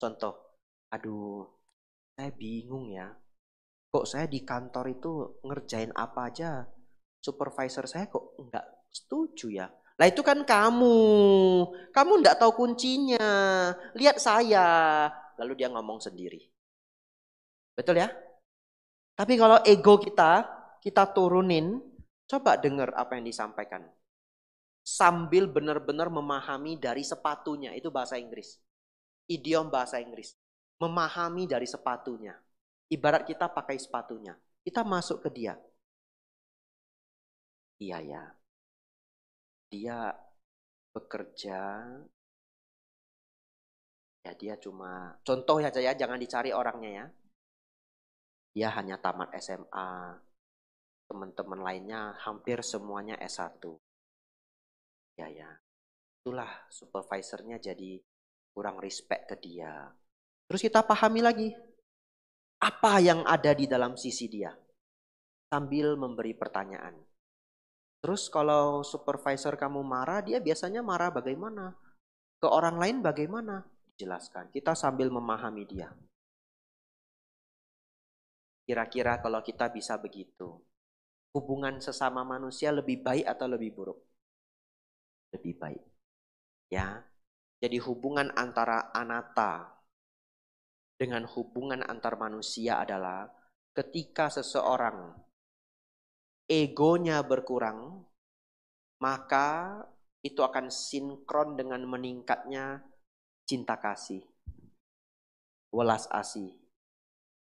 Contoh, aduh, saya bingung ya. Kok saya di kantor itu ngerjain apa aja supervisor saya kok nggak setuju ya. Lah itu kan kamu, kamu nggak tahu kuncinya. Lihat saya, lalu dia ngomong sendiri. Betul ya? Tapi kalau ego kita, kita turunin, coba dengar apa yang disampaikan. Sambil benar-benar memahami dari sepatunya, itu bahasa Inggris. Idiom bahasa Inggris. Memahami dari sepatunya. Ibarat kita pakai sepatunya. Kita masuk ke dia. Iya ya, dia bekerja ya dia cuma contoh ya jangan dicari orangnya ya. Dia hanya tamat SMA. Teman-teman lainnya hampir semuanya S1. Ya ya. Itulah supervisornya jadi kurang respect ke dia. Terus kita pahami lagi apa yang ada di dalam sisi dia sambil memberi pertanyaan. Terus kalau supervisor kamu marah, dia biasanya marah bagaimana? Ke orang lain bagaimana? Jelaskan. Kita sambil memahami dia. Kira-kira kalau kita bisa begitu, hubungan sesama manusia lebih baik atau lebih buruk? Lebih baik. Ya. Jadi hubungan antara anata dengan hubungan antar manusia adalah ketika seseorang egonya berkurang, maka itu akan sinkron dengan meningkatnya cinta kasih, welas asih,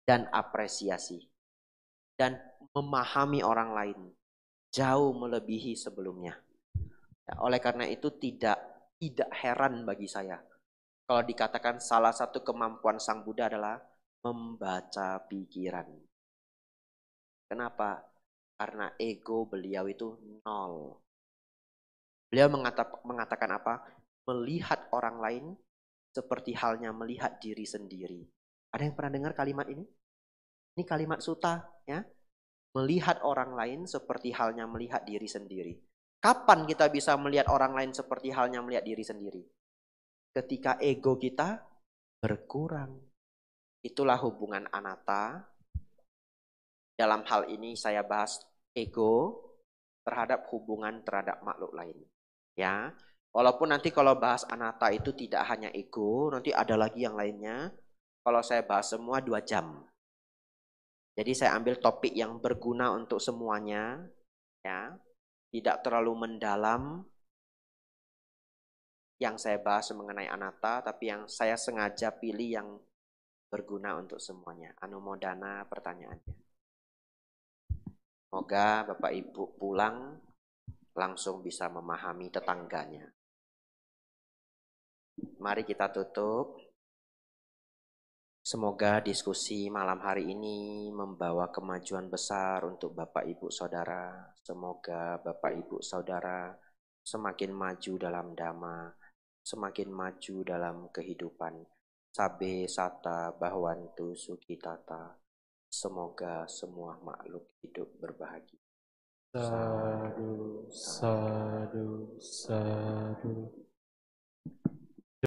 dan apresiasi, dan memahami orang lain jauh melebihi sebelumnya. Ya, oleh karena itu tidak tidak heran bagi saya kalau dikatakan salah satu kemampuan Sang Buddha adalah membaca pikiran. Kenapa? karena ego beliau itu nol. Beliau mengata, mengatakan apa? Melihat orang lain seperti halnya melihat diri sendiri. Ada yang pernah dengar kalimat ini? Ini kalimat suta, ya. Melihat orang lain seperti halnya melihat diri sendiri. Kapan kita bisa melihat orang lain seperti halnya melihat diri sendiri? Ketika ego kita berkurang. Itulah hubungan anata Dalam hal ini saya bahas ego terhadap hubungan terhadap makhluk lain. Ya, walaupun nanti kalau bahas anata itu tidak hanya ego, nanti ada lagi yang lainnya. Kalau saya bahas semua dua jam. Jadi saya ambil topik yang berguna untuk semuanya, ya, tidak terlalu mendalam. Yang saya bahas mengenai anata, tapi yang saya sengaja pilih yang berguna untuk semuanya. Anumodana pertanyaannya. Semoga Bapak Ibu pulang langsung bisa memahami tetangganya. Mari kita tutup. Semoga diskusi malam hari ini membawa kemajuan besar untuk Bapak Ibu Saudara. Semoga Bapak Ibu Saudara semakin maju dalam dhamma, semakin maju dalam kehidupan. Sabe sata bahwantu sukitata. Semoga semua makhluk hidup berbahagia. Sadu, sadu, sadu.